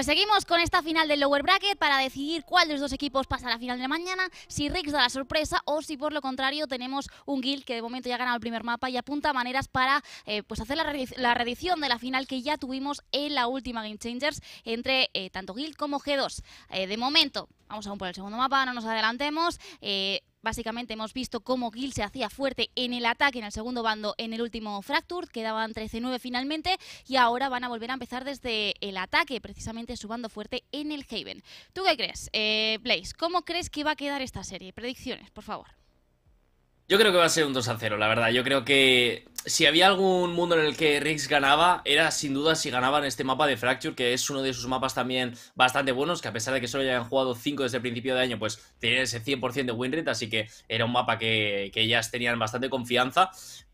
Pues seguimos con esta final del lower bracket para decidir cuál de los dos equipos pasa a la final de mañana, si Rix da la sorpresa o si por lo contrario tenemos un Guild que de momento ya ha ganado el primer mapa y apunta maneras para eh, pues hacer la, de la final que ya tuvimos en la última Game Changers entre eh, tanto Guild como G2. Eh, de momento, vamos aún por el segundo mapa, no nos adelantemos. Básicamente hemos visto cómo Gil se hacía fuerte en el ataque en el segundo bando en el último Fracture, quedaban 13-9 finalmente y ahora van a volver a empezar desde el ataque, precisamente su bando fuerte en el Haven. ¿Tú qué crees, eh, Blaze? ¿Cómo crees que va a quedar esta serie? Predicciones, por favor. Yo creo que va a ser un 2 0, la verdad. Yo creo que si había algún mundo en el que Riggs ganaba, era sin duda si ganaban en este mapa de Fracture, que es uno de sus mapas también bastante buenos, que a pesar de que solo hayan jugado 5 desde el principio de año, pues tiene ese 100% de rate así que era un mapa que, que ellas tenían bastante confianza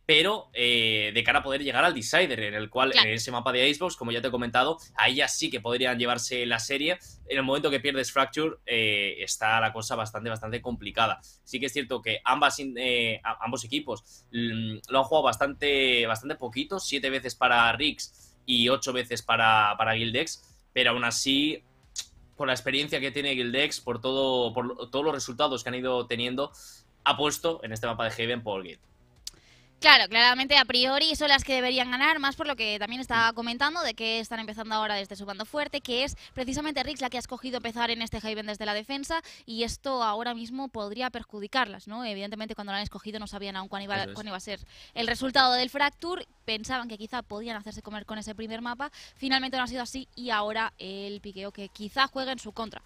pero eh, de cara a poder llegar al Decider, en el cual en ese mapa de icebox como ya te he comentado, ahí ya sí que podrían llevarse la serie. En el momento que pierdes Fracture, eh, está la cosa bastante, bastante complicada. Sí que es cierto que ambas, eh, ambos equipos mm, lo han jugado bastante, bastante poquito, siete veces para Rix y ocho veces para, para Gildex, pero aún así por la experiencia que tiene Gildex, por todo por todos los resultados que han ido teniendo, puesto en este mapa de Haven por Gildex. Claro, claramente a priori son las que deberían ganar, más por lo que también estaba comentando de que están empezando ahora desde su bando fuerte, que es precisamente Rix la que ha escogido empezar en este Haven desde la defensa y esto ahora mismo podría perjudicarlas, ¿no? Evidentemente cuando la han escogido no sabían aún cuándo iba, iba a ser el resultado del Fracture, pensaban que quizá podían hacerse comer con ese primer mapa, finalmente no ha sido así y ahora el piqueo que quizá juegue en su contra.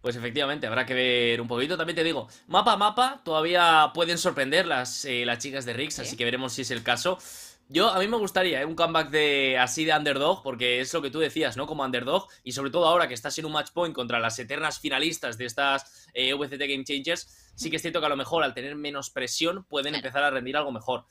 Pues efectivamente, habrá que ver un poquito. También te digo, mapa a mapa, todavía pueden sorprender las, eh, las chicas de Riggs, así que veremos si es el caso. Yo, a mí me gustaría eh, un comeback de así de underdog, porque es lo que tú decías, ¿no? Como underdog, y sobre todo ahora que estás en un match point contra las eternas finalistas de estas eh, VCT Game Changers, sí que es cierto que a lo mejor al tener menos presión pueden empezar a rendir algo mejor.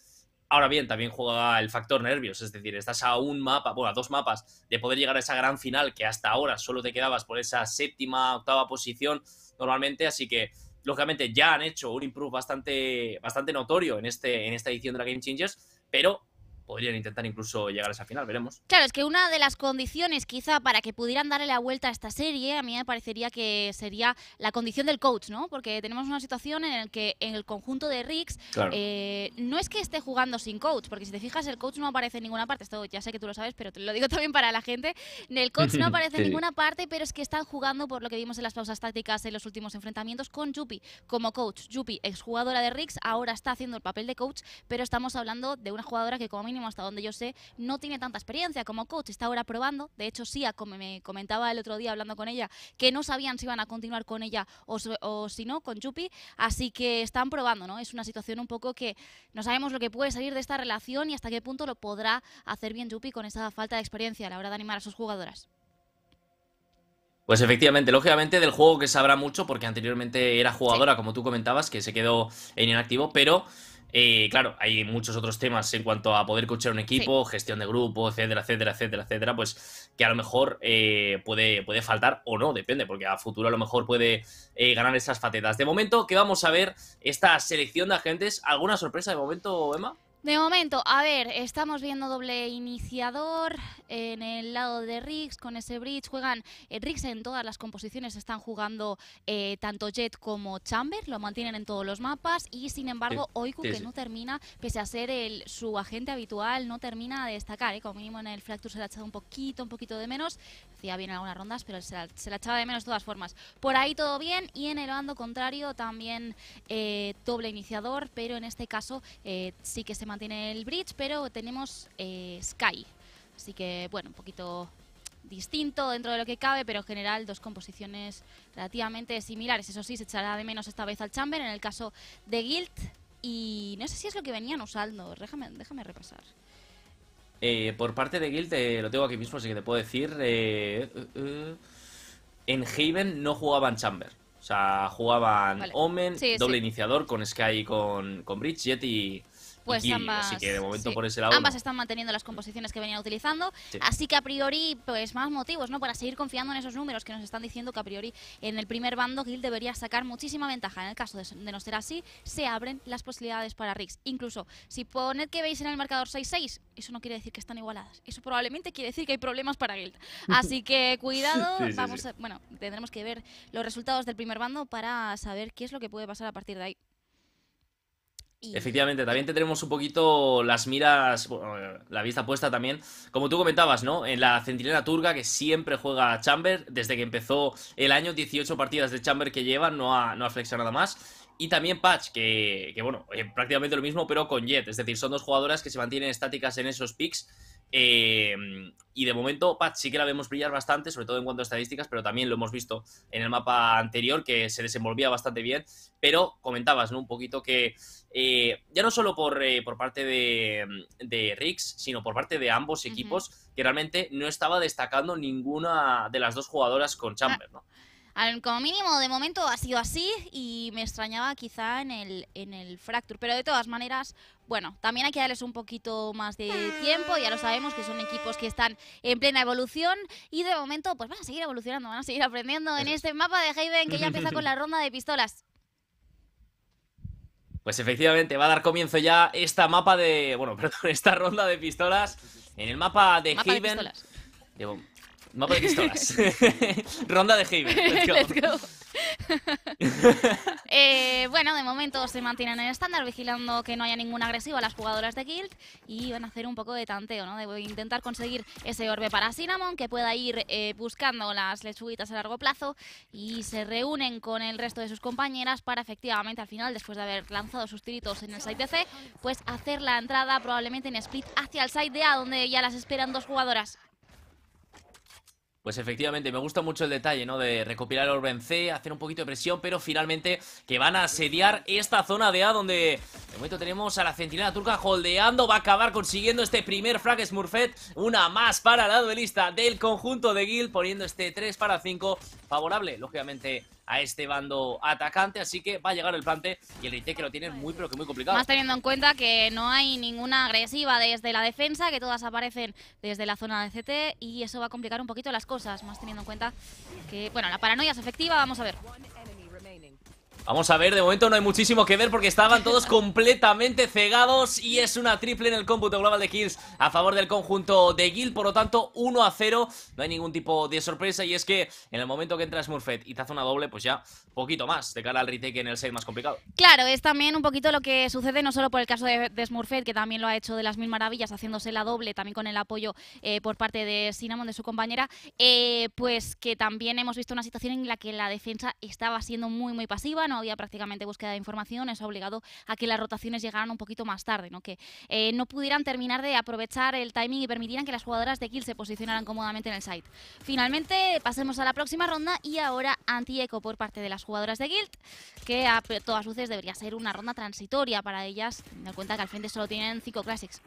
Ahora bien, también juega el factor nervios, es decir, estás a un mapa, bueno, a dos mapas de poder llegar a esa gran final que hasta ahora solo te quedabas por esa séptima, octava posición normalmente, así que lógicamente ya han hecho un improve bastante, bastante notorio en, este, en esta edición de la Game Changers, pero podrían intentar incluso llegar a esa final, veremos. Claro, es que una de las condiciones quizá para que pudieran darle la vuelta a esta serie, a mí me parecería que sería la condición del coach, ¿no? Porque tenemos una situación en la que en el conjunto de Riggs eh, no es que esté jugando sin coach, porque si te fijas el coach no aparece en ninguna parte, esto ya sé que tú lo sabes, pero te lo digo también para la gente, el coach no aparece en ninguna parte, pero es que están jugando por lo que vimos en las pausas tácticas en los últimos enfrentamientos con Yupi como coach. Yupi, exjugadora de Riggs, ahora está haciendo el papel de coach, pero estamos hablando de una jugadora que como hasta donde yo sé, no tiene tanta experiencia como coach, está ahora probando. De hecho, Sia, como me comentaba el otro día hablando con ella, que no sabían si iban a continuar con ella o, o si no, con Chupi, así que están probando, ¿no? Es una situación un poco que no sabemos lo que puede salir de esta relación y hasta qué punto lo podrá hacer bien Chupi con esa falta de experiencia a la hora de animar a sus jugadoras. Pues efectivamente, lógicamente del juego que sabrá mucho porque anteriormente era jugadora, como tú comentabas, que se quedó en inactivo, pero eh, claro, hay muchos otros temas en cuanto a poder coachar un equipo, gestión de grupo, etcétera, etcétera, etcétera, etcétera, pues que a lo mejor eh, puede, puede faltar o no, depende, porque a futuro a lo mejor puede eh, ganar esas facetas. De momento, ¿qué vamos a ver esta selección de agentes. ¿Alguna sorpresa de momento, Emma? De momento, a ver, estamos viendo doble iniciador, en el lado de Riggs con ese bridge. Juegan eh, Riggs en todas las composiciones, están jugando eh, tanto Jet como Chamber, lo mantienen en todos los mapas y sin embargo Oiku que no termina, pese a ser el, su agente habitual, no termina de destacar. Eh. Como mínimo en el Fracture se le ha echado un poquito, un poquito de menos. Hacía bien algunas rondas, pero se la, se la, echaba de menos de todas formas. Por ahí todo bien y en el bando contrario también doble iniciador, pero en este caso sí que se mantiene el bridge, pero tenemos Sky Así que, bueno, un poquito distinto dentro de lo que cabe, pero en general dos composiciones relativamente similares. Eso sí, se echará de menos esta vez al Chamber en el caso de Guild. Y no sé si es lo que venían usando. Déjame, déjame repasar. Eh, por parte de Guild, eh, lo tengo aquí mismo, así que te puedo decir. Eh, en Haven no jugaban Chamber. O sea, jugaban Omen, doble iniciador con Sky, con, con bridge y. Pues ambas, están manteniendo las composiciones que venían utilizando, así que a priori, pues más motivos, ¿no? Para seguir confiando en esos números que nos están diciendo que a priori en el primer bando Gil debería sacar muchísima ventaja. En el caso de, no ser así, se abren las posibilidades para Riggs. Incluso si poned que veis en el marcador 6-6, eso no quiere decir que están igualadas. Eso probablemente quiere decir que hay problemas para Guild. Así que cuidado, vamos bueno, tendremos que ver los resultados del primer bando para saber qué es lo que puede pasar a partir de ahí. Efectivamente, también tendremos un poquito las miras, la vista puesta también, como tú comentabas, ¿no? En la centinela turga que siempre juega Chamber, desde que empezó el año, 18 partidas de Chamber que lleva, no ha, no ha más. Y también Patch, que, bueno, eh, prácticamente lo mismo, pero con Jet. Es decir, son dos jugadoras que se mantienen estáticas en esos picks Em, y de momento, Pat sí que la vemos brillar bastante, sobre todo en cuanto a estadísticas, pero también lo hemos visto en el mapa anterior, que se desenvolvía bastante bien. Pero comentabas, ¿no? Un poquito que eh, ya no solo por, eh, por parte de, Riggs, sino por parte de ambos equipos, que realmente no estaba destacando ninguna de las dos jugadoras con ah, Chamber, ¿no? como mínimo de momento ha sido así y me extrañaba quizá en el, en el Fracture. Pero de todas maneras, bueno, también hay que darles un poquito más de tiempo, ya lo sabemos que son equipos que están en plena evolución y de momento pues van a seguir evolucionando, van a seguir aprendiendo en este mapa de Haven que ya empieza con la ronda de pistolas. Pues efectivamente, va a dar comienzo ya esta mapa de. Bueno, esta ronda de pistolas. En el mapa de Haven. Mapa de pistolas. Ronda de Haven. Eh, bueno, de momento se mantienen en estándar, vigilando que no haya ningún agresivo a las jugadoras de Guild y van a hacer un poco de tanteo, ¿no? Debo intentar conseguir ese orbe para Cinnamon, que pueda ir eh, buscando las lechuguitas a largo plazo y se reúnen con el resto de sus compañeras para efectivamente al final, después de haber lanzado sus tiritos en el site de C, pues hacer la entrada probablemente en split hacia el site de A, donde ya las esperan dos jugadoras. Pues efectivamente, me gusta mucho el detalle, ¿no? De recopilar el Orben C, hacer un poquito de presión, pero finalmente que van a asediar esta zona de A donde de momento tenemos a la centinela turca holdeando, va a acabar consiguiendo este primer frag Smurfet, una más para la duelista del conjunto de Gil, poniendo este 3 para 5 favorable, lógicamente a este bando atacante. Así que va a llegar el plante y el IT que lo tienen muy pero que muy complicado. Más teniendo en cuenta que no hay ninguna agresiva desde la defensa, que todas aparecen desde la zona de CT y eso va a complicar un poquito las cosas. Más teniendo en cuenta que, bueno, la paranoia es efectiva, vamos a ver. Vamos a ver, de momento no hay muchísimo que ver porque estaban todos completamente cegados y es una triple en el cómputo global de kills a favor del conjunto de Guild, por lo tanto 1 a 0, no hay ningún tipo de sorpresa y es que en el momento que entra Smurfett y te hace una doble, pues ya poquito más de cara al retake en el 6 más complicado. Claro, es también un poquito lo que sucede no solo por el caso de, Smurfett, que también lo ha hecho de las mil maravillas haciéndose la doble, también con el apoyo eh, por parte de Cinnamon, de su compañera, eh, pues que también hemos visto una situación en la que la defensa estaba siendo muy muy pasiva, no había prácticamente búsqueda de información, eso ha obligado a que las rotaciones llegaran un poquito más tarde, ¿no? que eh, no pudieran terminar de aprovechar el timing y permitieran que las jugadoras de guild se posicionaran cómodamente en el site. Finalmente, pasemos a la próxima ronda y ahora anti-eco por parte de las jugadoras de Guild, que a todas luces debería ser una ronda transitoria para ellas, teniendo en cuenta que al frente solo tienen 5 Classics.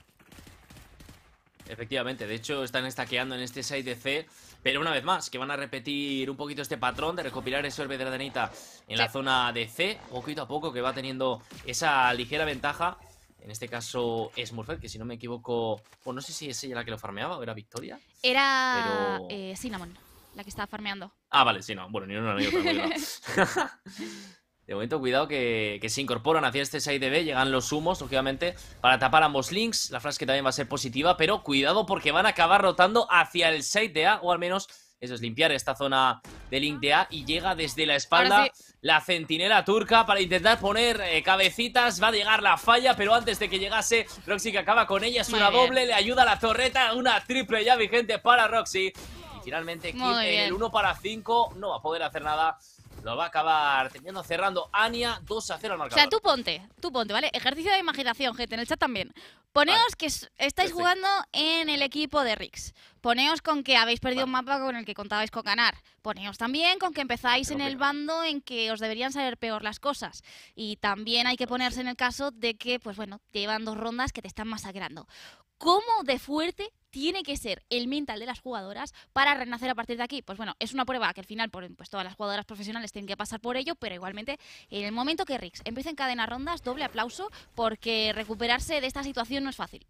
Efectivamente, de hecho están estaqueando en este site de C pero una vez más, que van a repetir un poquito este patrón de recopilar el orbe de la danita en la zona de C, poquito a poco, que va teniendo esa ligera ventaja. En este caso es que si no me equivoco, o no sé si es ella la que lo farmeaba o era Victoria. Era eh, Cinnamon, la que estaba farmeando. Ah, vale, sí, no. Bueno, ni uno ni otra. De momento, cuidado que, se incorporan hacia este side B. Llegan los humos, lógicamente, para tapar ambos links. La frase que también va a ser positiva, pero cuidado porque van a acabar rotando hacia el side de A, o al menos eso es limpiar esta zona de link de A y llega desde la espalda la centinela turca para intentar poner eh, cabecitas, va a llegar la falla, pero antes de que llegase Roxy que acaba con ella, es una doble, le ayuda la torreta, una triple ya vigente para Roxy. Y finalmente el 1 para 5 no va a poder hacer nada lo va a acabar terminando cerrando Ania 2 a 0 al marcador. O sea, tú ponte, tú ponte, ¿vale? Ejercicio de imaginación, gente, en el chat también. Poneos que estáis jugando en el equipo de Rix. Poneos con que habéis perdido un mapa con el que contabais con ganar. Poneos también con que empezáis en el bando en que os deberían saber peor las cosas. Y también hay que pues ponerse en el caso de que, pues bueno, llevan dos rondas que te están masacrando. ¿Cómo de fuerte tiene que ser el mental de las jugadoras para renacer a partir de aquí. Pues bueno, es una prueba que al final pues, todas las jugadoras profesionales tienen que pasar por ello, pero igualmente en el momento que Rix empiece en cadena rondas, doble aplauso, porque recuperarse de esta situación no es fácil.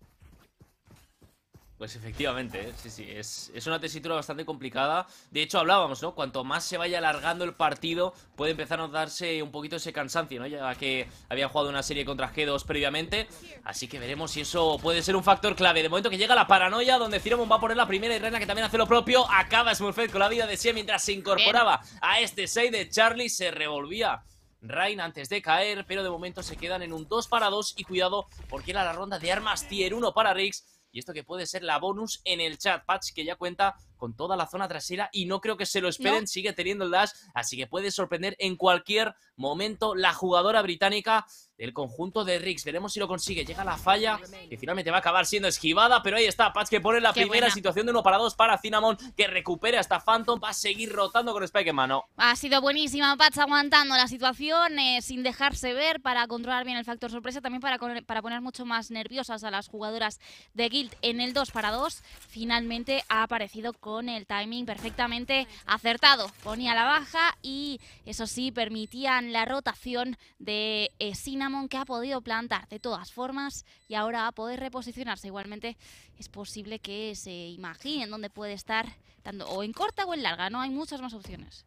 Pues efectivamente, ¿eh? sí, sí, es, es, una tesitura bastante complicada. De hecho, hablábamos, ¿no? Cuanto más se vaya alargando el partido, puede empezar a darse un poquito ese cansancio, ¿no? Ya que había jugado una serie contra G2 previamente. Así que veremos si eso puede ser un factor clave. De momento que llega la paranoia, donde Ciromon va a poner la primera y Reina, que también hace lo propio. Acaba Smurfed con la vida de Sia mientras se incorporaba a este 6 de Charlie. Se revolvía Rain antes de caer, pero de momento se quedan en un 2 para 2 y cuidado porque era la ronda de armas tier 1 para Riggs y esto que puede ser la bonus en el chat patch que ya cuenta con toda la zona trasera y no creo que se lo esperen, sigue teniendo el dash, así que puede sorprender en cualquier momento la jugadora británica del conjunto de Riggs. Veremos si lo consigue. Llega la falla, que finalmente va a acabar siendo esquivada, pero ahí está Patch que pone la primera situación de uno para dos para Cinnamon, que recupera hasta Phantom, va a seguir rotando con Spike en mano. Ha sido buenísima Patch aguantando la situación eh, sin dejarse ver para controlar bien el factor sorpresa, también para, para poner mucho más nerviosas a las jugadoras de Guild en el 2 para 2. Finalmente ha aparecido con con el timing perfectamente acertado. Ponía la baja y eso sí permitían la rotación de eh, Cinnamon que ha podido plantar de todas formas y ahora va a poder reposicionarse. Igualmente es posible que se imaginen dónde puede estar, dando o en corta o en larga, no hay muchas más opciones.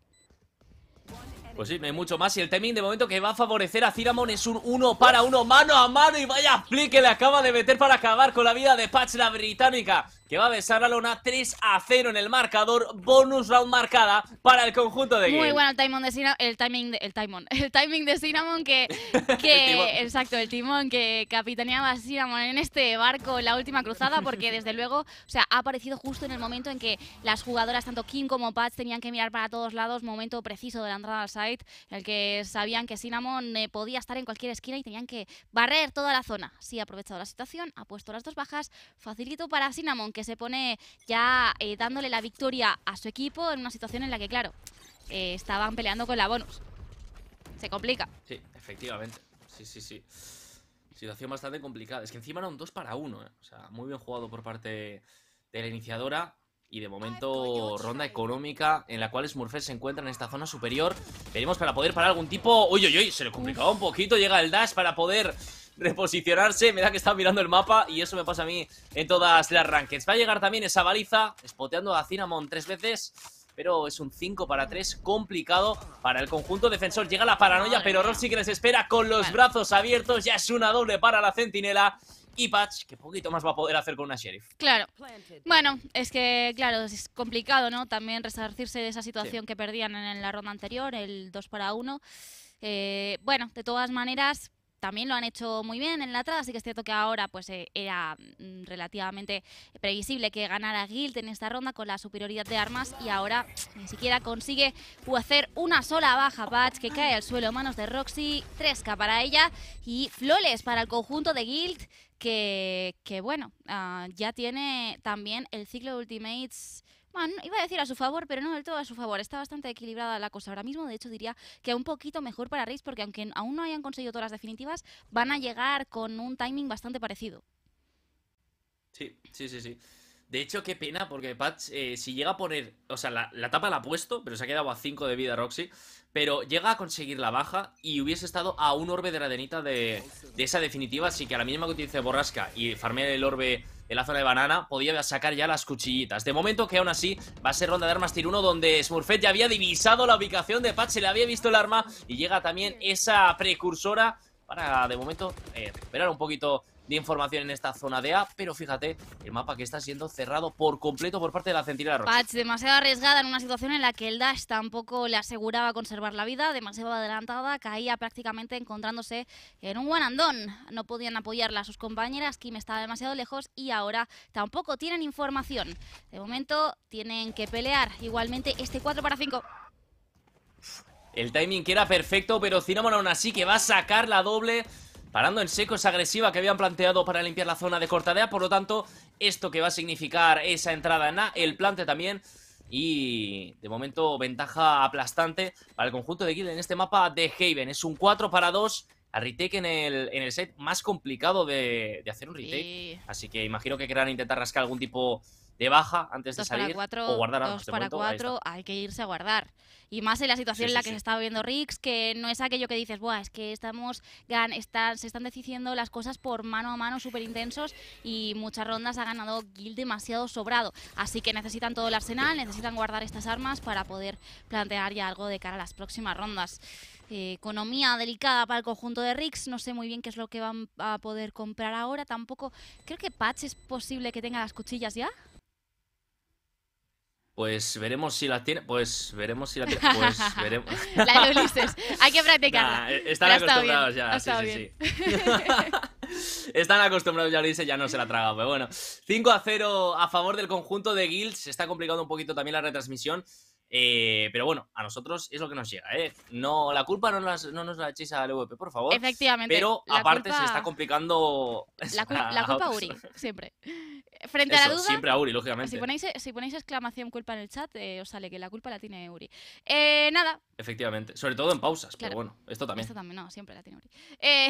Pues sí, hay mucho más y el timing de momento que va a favorecer a Cinnamon es un uno para uno, mano a mano y vaya split que le acaba de meter para acabar con la vida de Patch la británica va a besar la lona 3 a 0 en el marcador. Bonus round marcada para el conjunto de Muy bueno el timing de Cinnamon, el timing de, el timing, el timing de Cinnamon que, que exacto, el timón que capitaneaba Cinnamon en este barco en la última cruzada porque desde luego, o sea, ha aparecido justo en el momento en que las jugadoras tanto King como Patch tenían que mirar para todos lados, momento preciso de la entrada al site en el que sabían que Cinnamon eh, podía estar en cualquier esquina y tenían que barrer toda la zona. Sí ha aprovechado la situación, ha puesto las dos bajas, facilito para Cinnamon que se pone ya eh, dándole la victoria a su equipo en una situación en la que, claro, eh, estaban peleando con la bonus. Se complica. Sí, efectivamente. Sí, sí, sí. Situación bastante complicada. Es que encima era un 2 para 1, eh. O sea, muy bien jugado por parte de la iniciadora. Y de momento, ronda económica en la cual Smurfet se encuentra en esta zona superior. Venimos para poder parar algún tipo... Uy, uy, uy, se le complicaba un poquito. Llega el dash para poder reposicionarse. Me da que está mirando el mapa y eso me pasa a mí en todas las rankings. Va a llegar también esa baliza, Spoteando a Cinnamon tres veces pero es un 5 para 3 complicado para el conjunto defensor. Llega la paranoia, pero Rossi sí que les espera con los brazos abiertos. Ya es una doble para la centinela. Y Patch, que poquito más va a poder hacer con una sheriff. Claro. Bueno, es que, claro, es complicado, ¿no? También resarcirse de esa situación que perdían en la ronda anterior, el 2 para 1. Eh, bueno, de todas maneras, también lo han hecho muy bien en la entrada, así que es cierto que ahora pues eh, era mm, relativamente previsible que ganara Guild en esta ronda con la superioridad de armas y ahora ni siquiera consigue hacer una sola baja Patch que cae al suelo manos de Roxy, 3K para ella y Flores para el conjunto de Guild que, que bueno, ah, ya tiene también el ciclo de Ultimates bueno, iba a decir a su favor, pero no del todo a su favor. Está bastante equilibrada la cosa ahora mismo. De hecho, diría que un poquito mejor para Reis, porque aunque aún no hayan conseguido todas las definitivas, van a llegar con un timing bastante parecido. Sí, sí, sí, sí. De hecho, qué pena, porque Patch, eh, si llega a poner. O sea, la, tapa la ha puesto, pero se ha quedado a 5 de vida Roxy. Pero llega a conseguir la baja y hubiese estado a un orbe de la denita de, esa definitiva. Así que a la misma que utilice Borrasca y farmear el orbe en la zona de banana, podía sacar ya las cuchillitas. De momento que aún así va a ser ronda de armas tier 1 donde Smurfette ya había divisado la ubicación de Patch, se le había visto el arma y llega también esa precursora para de momento esperar eh, un poquito de información en esta zona de A, pero fíjate el mapa que está siendo cerrado por completo por parte de la centinela roja. Patch demasiado arriesgada en una situación en la que el Dash tampoco le aseguraba conservar la vida, demasiado adelantada, caía prácticamente encontrándose en un guanandón. No podían apoyarla a sus compañeras, Kim estaba demasiado lejos y ahora tampoco tienen información. De momento tienen que pelear igualmente este 4 para 5. El timing que era perfecto, pero Cinamon aún así que va a sacar la doble parando en seco esa agresiva que habían planteado para limpiar la zona de cortadea. Por lo tanto, esto que va a significar esa entrada en A, el plante también. Y de momento, ventaja aplastante para el conjunto de Guild en este mapa de Haven. Es un 4 para 2. A retake en el, set más complicado de, hacer un retake. Así que imagino que querrán intentar rascar algún tipo baja antes de salir o guardar dos este para cuatro, hay que irse a guardar. Y más en la situación en la que se está viendo Rix, que no es aquello que dices, Buah, es que estamos, gan se están decidiendo las cosas por mano a mano, súper intensos, y muchas rondas ha ganado Gil demasiado sobrado. Así que necesitan todo el arsenal, necesitan guardar estas armas para poder plantear ya algo de cara a las próximas rondas. Eh, economía delicada para el conjunto de Rix. No sé muy bien qué es lo que van a poder comprar ahora. Tampoco creo que Patch es posible que tenga las cuchillas ya. Pues veremos si la tiene. Pues veremos si la tiene. Pues veremos. la de Hay que practicarla. están acostumbrados ya. Sí, sí, sí. están acostumbrados ya, Ulises. Ya no se la traga. Pero bueno, 5 a 0 a favor del conjunto de Guilds. Se está complicando un poquito también la retransmisión. Eh, pero bueno, a nosotros es lo que nos llega, ¿eh? No, la culpa no, nos la echéis al EVP, por favor. Efectivamente. Pero aparte se está complicando. La, culpa la culpa Uri, siempre. Frente a la duda. Siempre a Uri, lógicamente. Si ponéis, exclamación culpa en el chat, eh, os sale que la culpa la tiene Uri. Eh, nada. Efectivamente. Sobre todo en pausas, pero bueno, esto también. Esto también, no, siempre la tiene Uri. Eh,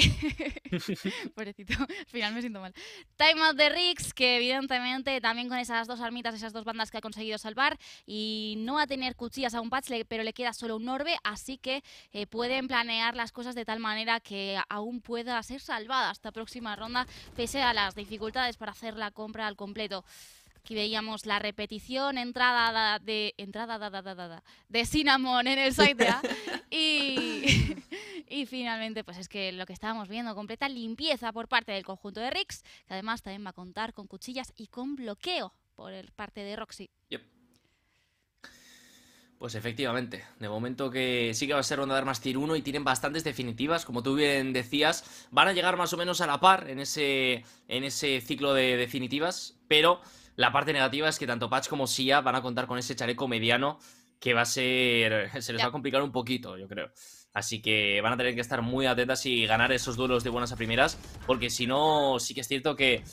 pobrecito, al final me siento mal. Time de Riggs, que evidentemente también con esas dos armitas, esas dos bandas que ha conseguido salvar y no va a tener cuchillas a un patch, pero le queda solo un orbe, así que pueden planear las cosas de tal manera que aún pueda ser salvada esta próxima ronda, pese a las dificultades para hacer la compra completo. Aquí veíamos la repetición, entrada de entrada de Cinnamon en el site y, y finalmente, pues es que lo que estábamos viendo, completa limpieza por parte del conjunto de Rix, que además también va a contar con cuchillas y con bloqueo por parte de Roxy. Yep. Pues efectivamente, de momento que sí que va a ser ronda de armas tier 1 y tienen bastantes definitivas, como tú bien decías, van a llegar más o menos a la par en ese, en ese ciclo de definitivas, pero la parte negativa es que tanto Patch como Sia van a contar con ese chaleco mediano que va a ser, se les va a complicar un poquito, yo creo. Así que van a tener que estar muy atentas y ganar esos duelos de buenas a primeras, porque si no, sí que es cierto que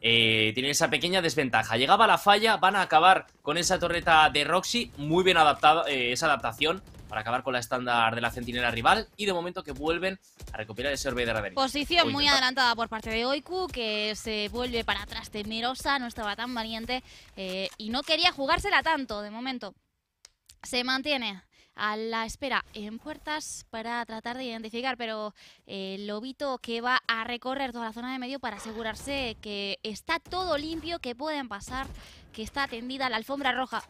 eh, tienen esa pequeña desventaja. Llegaba la falla, van a acabar con esa torreta de Roxy, muy bien adaptada eh, esa adaptación para acabar con la estándar de la centinela rival y de momento que vuelven a recuperar el orbe de Raven. Posición muy adelantada por parte de Oiku, que se vuelve para atrás temerosa, no estaba tan valiente eh, y no quería jugársela tanto de momento. Se mantiene a la espera en puertas para tratar de identificar, pero eh, el lobito que va a recorrer toda la zona de medio para asegurarse que está todo limpio, que pueden pasar, que está tendida la alfombra roja.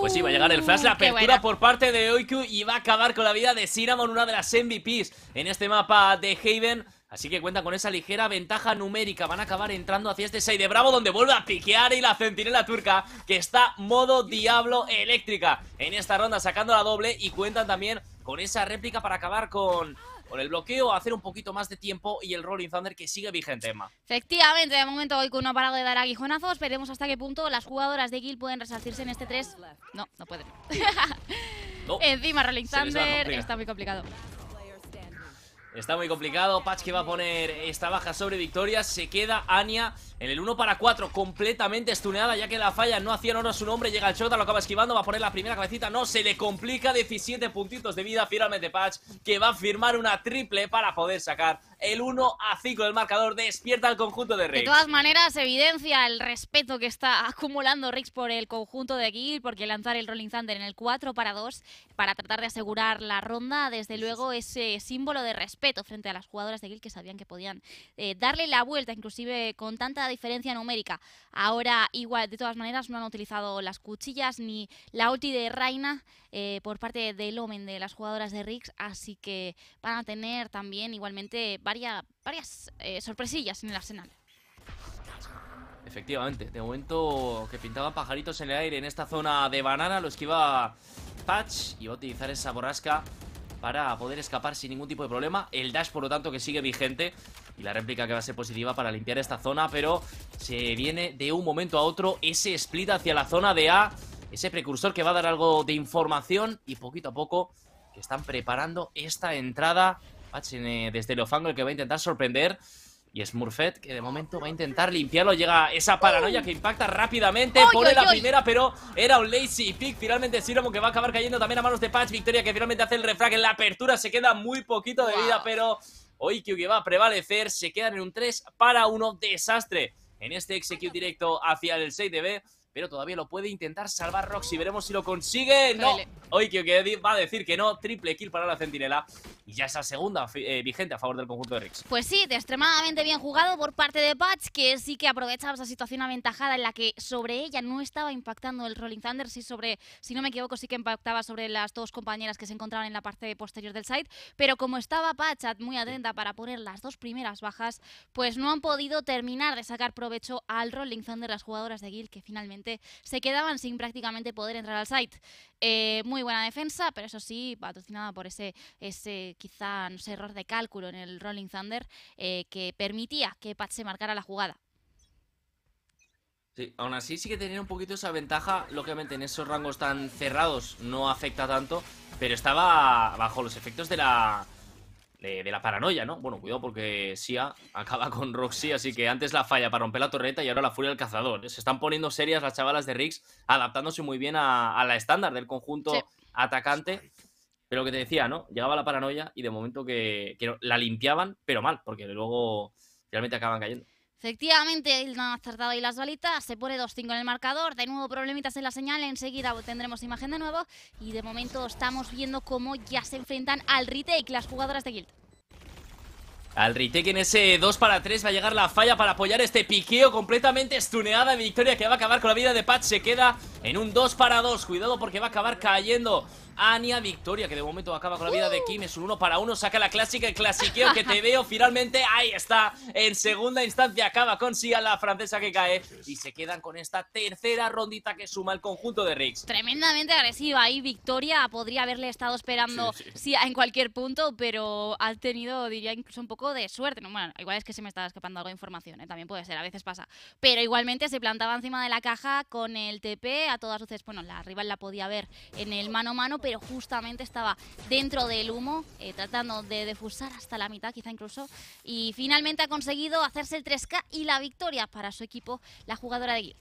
pues sí, va a llegar el uh, flash, la apertura por parte de Oiku y va a acabar con la vida de Siramon, una de las MVPs en este mapa de Haven. Así que cuentan con esa ligera ventaja numérica. Van a acabar entrando hacia este 6 de Bravo, donde vuelve a piquear y la centinela turca, que está modo diablo eléctrica en esta ronda, sacando la doble. Y cuentan también con esa réplica para acabar con con el bloqueo, hacer un poquito más de tiempo y el Rolling Thunder que sigue vigente, Emma. Efectivamente, de momento hoy con ha parado de dar aguijonazos. Veremos hasta qué punto las jugadoras de Gil pueden resarcirse en este 3. No, no pueden. Encima, Rolling Thunder está muy complicado. Está muy complicado, Patch que va a poner esta baja sobre victoria Se queda Anya en el 1 para 4 Completamente estuneada ya que la falla no hacía honor a su nombre Llega el Chota, lo acaba esquivando, va a poner la primera cabecita No, se le complica, 17 puntitos de vida Finalmente Patch que va a firmar una triple para poder sacar el 1 a 5 del marcador despierta al conjunto de Riggs. De todas maneras, evidencia el respeto que está acumulando Rix por el conjunto de Gil, porque lanzar el Rolling Thunder en el 4 para 2 para tratar de asegurar la ronda, desde luego ese eh, símbolo de respeto frente a las jugadoras de Gil que sabían que podían eh, darle la vuelta, inclusive con tanta diferencia numérica. Ahora igual, de todas maneras, no han utilizado las cuchillas ni la ulti de Reina eh, por parte del Omen de las jugadoras de Riggs así que van a tener también igualmente varias eh, sorpresillas en el arsenal. Efectivamente, de momento que pintaban pajaritos en el aire en esta zona de banana, lo esquiva Patch y va a utilizar esa borrasca para poder escapar sin ningún tipo de problema. El dash, por lo tanto, que sigue vigente. Y la réplica que va a ser positiva para limpiar esta zona, pero se viene de un momento a otro ese split hacia la zona de A ese precursor que va a dar algo de información y poquito a poco que están preparando esta entrada eh, desde Leofango el que va a intentar sorprender y Smurfett, que de momento va a intentar limpiarlo llega esa paranoia que impacta rápidamente pone la primera pero era un lazy pick finalmente Siromo que va a acabar cayendo también a manos de Patch Victoria que finalmente hace el refrag en la apertura se queda muy poquito de vida pero hoy que va a prevalecer se quedan en un 3 para 1 desastre en este execute directo hacia el 6 de B pero todavía lo puede intentar salvar Roxy. Veremos si lo consigue. No. Hoy que va a decir que no. Triple kill para la centinela. Y ya esa segunda eh, vigente a favor del conjunto de Rex Pues sí, de extremadamente bien jugado por parte de Patch, que sí que aprovechaba esa situación aventajada en la que sobre ella no estaba impactando el Rolling Thunder. Sí, sobre, si no me equivoco, sí que impactaba sobre las dos compañeras que se encontraban en la parte posterior del site. Pero como estaba Patch muy atenta para poner las dos primeras bajas, pues no han podido terminar de sacar provecho al Rolling Thunder las jugadoras de Guild que finalmente se quedaban sin prácticamente poder entrar al site. Eh, muy buena defensa, pero eso sí, patrocinada por ese, ese quizá no error de cálculo en el Rolling Thunder eh, que permitía que Pat se marcara la jugada. Sí, aún así sí que tenía un poquito esa ventaja, lógicamente en esos rangos tan cerrados no afecta tanto, pero estaba bajo los efectos de la de, la paranoia, ¿no? Bueno, cuidado porque Sia acaba con Roxy, así que antes la falla para romper la torreta y ahora la furia del cazador. ¿eh? Se están poniendo serias las chavalas de Riggs, adaptándose muy bien a, la estándar del conjunto atacante. Pero lo que te decía, ¿no? Llegaba la paranoia y de momento que, que la limpiaban, pero mal, porque luego realmente acaban cayendo. Efectivamente, ha acertado y las balitas, se pone 2-5 en el marcador, de nuevo problemitas en la señal, enseguida tendremos imagen de nuevo y de momento estamos viendo cómo ya se enfrentan al retake las jugadoras de Guild. Al retake en ese 2 para 3 va a llegar la falla para apoyar este piqueo completamente estuneada de victoria que va a acabar con la vida de Pat. Se queda en un 2 para 2. Cuidado porque va a acabar cayendo Ania Victoria, que de momento acaba con la vida de ¡Uh! Kim. Es un uno para uno, saca la clásica, el clasiqueo que te veo. Finalmente, ahí está. En segunda instancia acaba con Sia, la francesa que cae. Y se quedan con esta tercera rondita que suma el conjunto de Riggs. Tremendamente agresiva. Ahí Victoria podría haberle estado esperando en cualquier punto, pero ha tenido, diría, incluso un poco de suerte. No, bueno, igual es que se me estaba escapando algo de información, ¿eh? también puede ser, a veces pasa. Pero igualmente se plantaba encima de la caja con el TP. A todas luces, bueno, la rival la podía ver en el mano a mano pero justamente estaba dentro del humo, eh, tratando de defusar hasta la mitad, quizá incluso. Y finalmente ha conseguido hacerse el 3K y la victoria para su equipo, la jugadora de Guild.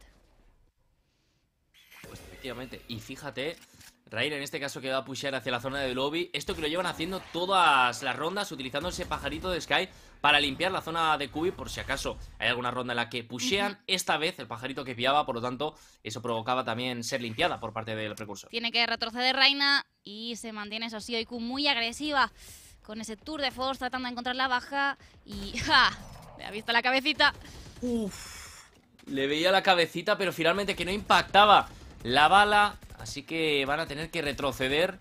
Pues efectivamente, y fíjate Raír en este caso que va a pushear hacia la zona de lobby. Esto que lo llevan haciendo todas las rondas, utilizando ese pajarito de Sky para limpiar la zona de Kubi por si acaso hay alguna ronda en la que pushean. Esta vez el pajarito que piaba, por lo tanto, eso provocaba también ser limpiada por parte del precursor. Tiene que retroceder Reina y se mantiene, eso sí, Oiku muy agresiva con ese tour de force tratando de encontrar la baja y ¡ja! Le ha visto la cabecita. Uff. le veía la cabecita, pero finalmente que no impactaba la bala, así que van a tener que retroceder.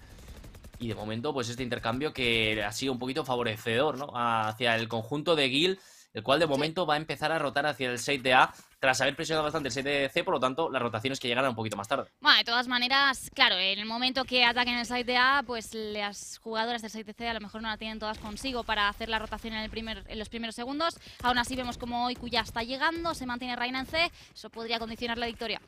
Y de momento, pues este intercambio que ha sido un poquito favorecedor, ¿no? Hacia el conjunto de Gil, el cual de momento va a empezar a rotar hacia el 6 de A, tras haber presionado bastante el 6 de C, por lo tanto, las rotaciones que llegarán un poquito más tarde. Bueno, de todas maneras, claro, en el momento que ataquen el 6 de A, pues las jugadoras del 6 de C a lo mejor no la tienen todas consigo para hacer la rotación en, el primer, en los primeros segundos. Aún así, vemos como hoy cuya está llegando, se mantiene Reina en C, eso podría condicionar la victoria.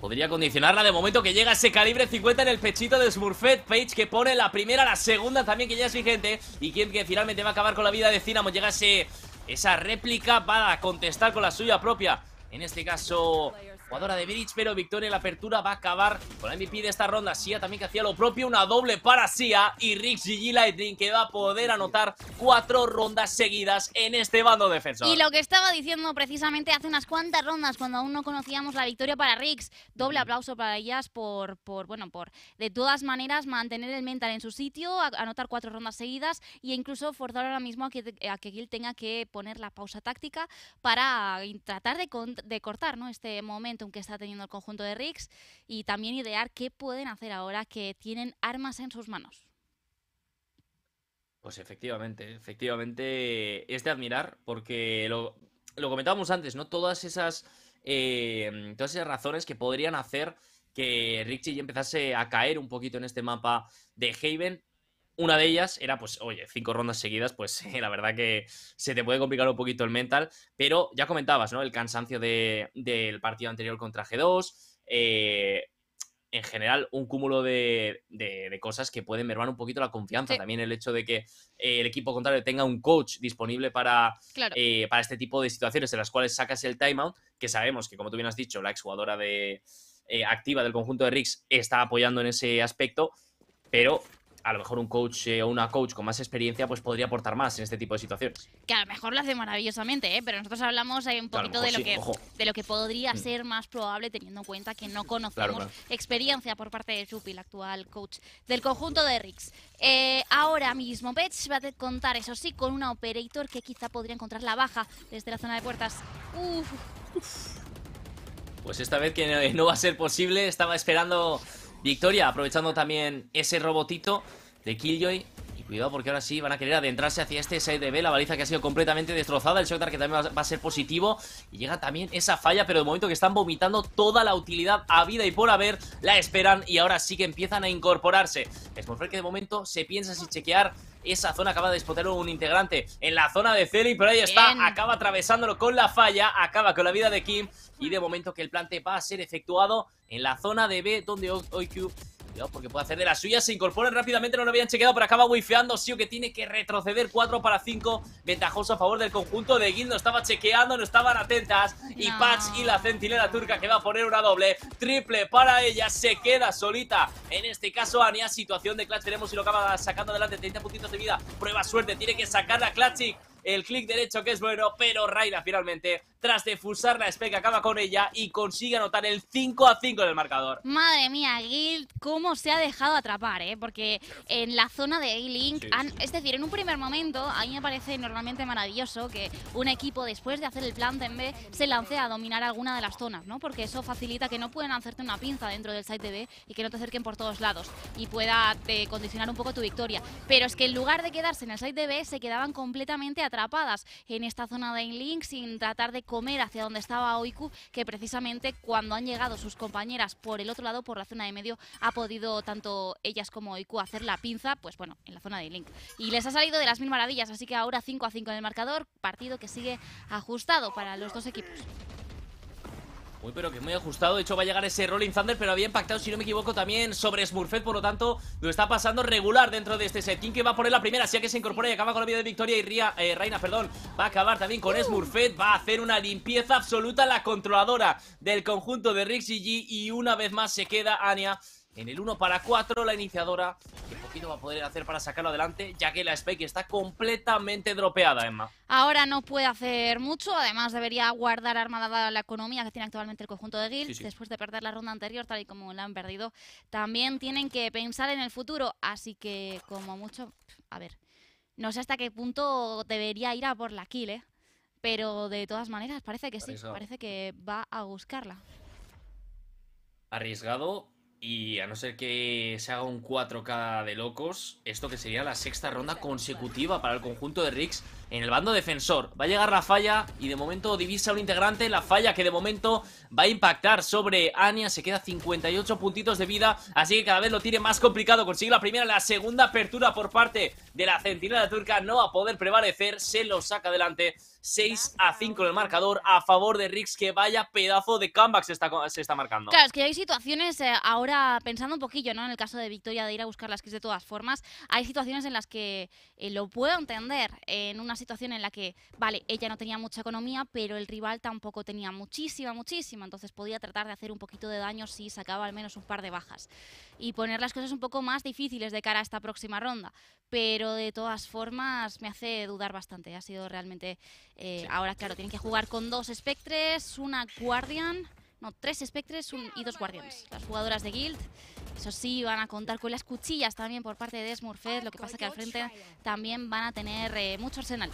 Podría condicionarla de momento que llega ese calibre 50 en el pechito de Smurfette Page que pone la primera, la segunda también que ya es vigente y quien que finalmente va a acabar con la vida de Cinnamon. Llegase esa réplica para contestar con la suya propia. En este caso jugadora de Bridge, pero victoria en la apertura va a acabar con la MVP de esta ronda. Sia también que hacía lo propio, una doble para Sia y Rick g Lightning que va a poder anotar cuatro rondas seguidas en este bando defensor. Y lo que estaba diciendo precisamente hace unas cuantas rondas cuando aún no conocíamos la victoria para Riggs. Doble mm. aplauso para ellas por, por bueno, por de todas maneras mantener el mental en su sitio, anotar cuatro rondas seguidas e incluso forzar ahora mismo a que, a que Gil tenga que poner la pausa táctica para tratar de, de cortar ¿no? este momento que está teniendo el conjunto de Riggs y también idear qué pueden hacer ahora que tienen armas en sus manos. Pues efectivamente, efectivamente es de admirar porque lo, comentábamos antes, ¿no? Eh, todas esas, razones que podrían hacer que Richie empezase a caer un poquito en este mapa de Haven una de ellas era, pues, oye, cinco rondas seguidas, pues la verdad que se te puede complicar un poquito el mental, pero ya comentabas, ¿no? El cansancio de, del partido anterior contra G2, eh, en general un cúmulo de, cosas que pueden mermar un poquito la confianza. También el hecho de que eh, el equipo contrario tenga un coach disponible para, eh, para este tipo de situaciones en las cuales sacas el timeout, que sabemos que, como tú bien has dicho, la exjugadora de, activa del conjunto de Riggs está apoyando en ese aspecto, pero a lo mejor un coach eh, o una coach con más experiencia pues podría aportar más en este tipo de situaciones. Que a lo mejor lo hace maravillosamente, ¿eh? pero nosotros hablamos un poquito de, lo que, de lo que podría mm. ser más probable teniendo en cuenta que no conocemos experiencia por parte de Chupi, el actual coach del conjunto de Riggs. Eh, ahora mismo, Pets va a contar, eso sí, con una operator que quizá podría encontrar la baja desde la zona de puertas. Pues esta vez que no va a ser posible, estaba esperando victoria, aprovechando también ese robotito de Killjoy. Y cuidado porque ahora sí van a querer adentrarse hacia este side la baliza que ha sido completamente destrozada, el shotar que también va a ser positivo. Y llega también esa falla, pero de momento que están vomitando toda la utilidad a vida y por haber, la esperan y ahora sí que empiezan a incorporarse. Es por que de momento se piensa si chequear esa zona acaba de explotar un integrante en la zona de Celi, pero ahí está, acaba atravesándolo con la falla, acaba con la vida de Kim y de momento que el plante va a ser efectuado en la zona de B, donde OQ porque puede hacer de la suya. Se incorporan rápidamente, no lo habían chequeado, pero acaba wifeando. Sio que tiene que retroceder 4 para 5. Ventajoso a favor del conjunto de Guild. No estaba chequeando, no estaban atentas. Y Patch y la centinela turca que va a poner una doble. Triple para ella. Se queda solita. En este caso, Ania, situación de Clutch. Veremos si lo acaba sacando adelante. 30 puntitos de vida. Prueba suerte. Tiene que sacar la Clutch el clic derecho que es bueno, pero Raina finalmente, tras defusar la Spec, acaba con ella y consigue anotar el 5 a 5 en el marcador. Madre mía, Guild, cómo se ha dejado atrapar, ¿eh? Porque en la zona de a link es decir, en un primer momento, a mí me parece normalmente maravilloso que un equipo, después de hacer el plan B, se lance a dominar alguna de las zonas, ¿no? Porque eso facilita que no puedan hacerte una pinza dentro del site de B y que no te acerquen por todos lados y pueda te, eh, condicionar un poco tu victoria. Pero es que en lugar de quedarse en el site de B, se quedaban completamente atrapadas en esta zona de Inlink sin tratar de comer hacia donde estaba Oiku, que precisamente cuando han llegado sus compañeras por el otro lado, por la zona de medio, ha podido tanto ellas como Oiku hacer la pinza, pues bueno, en la zona de Link. Y les ha salido de las mil maravillas, así que ahora 5 a 5 en el marcador, partido que sigue ajustado para los dos equipos. Muy pero que muy ajustado, de hecho va a llegar ese Rolling Thunder Pero había impactado, si no me equivoco, también sobre Smurfette Por lo tanto, lo está pasando regular dentro de este set que va a poner la primera, así que se incorpora y acaba con la vida de Victoria y Ria, eh, Reina perdón, Va a acabar también con uh. Smurfette, va a hacer una limpieza absoluta La controladora del conjunto de Rix y Y una vez más se queda Anya en el 1 para 4 la iniciadora que poquito va a poder hacer para sacarlo adelante ya que la Spike está completamente dropeada, Emma. Ahora no puede hacer mucho, además debería guardar armada la economía que tiene actualmente el conjunto de Guild. Después de perder la ronda anterior, tal y como la han perdido, también tienen que pensar en el futuro, así que como mucho, a ver, no sé hasta qué punto debería ir a por la kill, ¿eh? pero de todas maneras parece que sí, parece que va a buscarla. Arriesgado, y a no ser que se haga un 4K de locos, esto que sería la sexta ronda consecutiva para el conjunto de Riggs en el bando defensor. Va a llegar la falla y de momento divisa un integrante. La falla que de momento va a impactar sobre Anya. Se queda 58 puntitos de vida. Así que cada vez lo tiene más complicado. Consigue la primera, la segunda apertura por parte de la centinela turca. No va a poder prevalecer. Se lo saca adelante. 6 a 5 en el marcador a favor de Rix, que vaya pedazo de comeback se está, marcando. Claro, es que hay situaciones, eh, ahora pensando un poquillo, ¿no? En el caso de Victoria, de ir a buscar las kills de todas formas, hay situaciones en las que eh, lo puedo entender en una situación en la que, vale, ella no tenía mucha economía, pero el rival tampoco tenía muchísima, muchísima, entonces podía tratar de hacer un poquito de daño si sacaba al menos un par de bajas y poner las cosas un poco más difíciles de cara a esta próxima ronda. Pero de todas formas me hace dudar bastante, ha sido realmente... Eh, ahora, claro, tienen que jugar con dos espectres una Guardian no, tres espectres y dos guardianes. Las jugadoras de Guild, eso sí, van a contar con las cuchillas también por parte de Smurfed, lo que pasa que al frente también van a tener eh, mucho arsenal.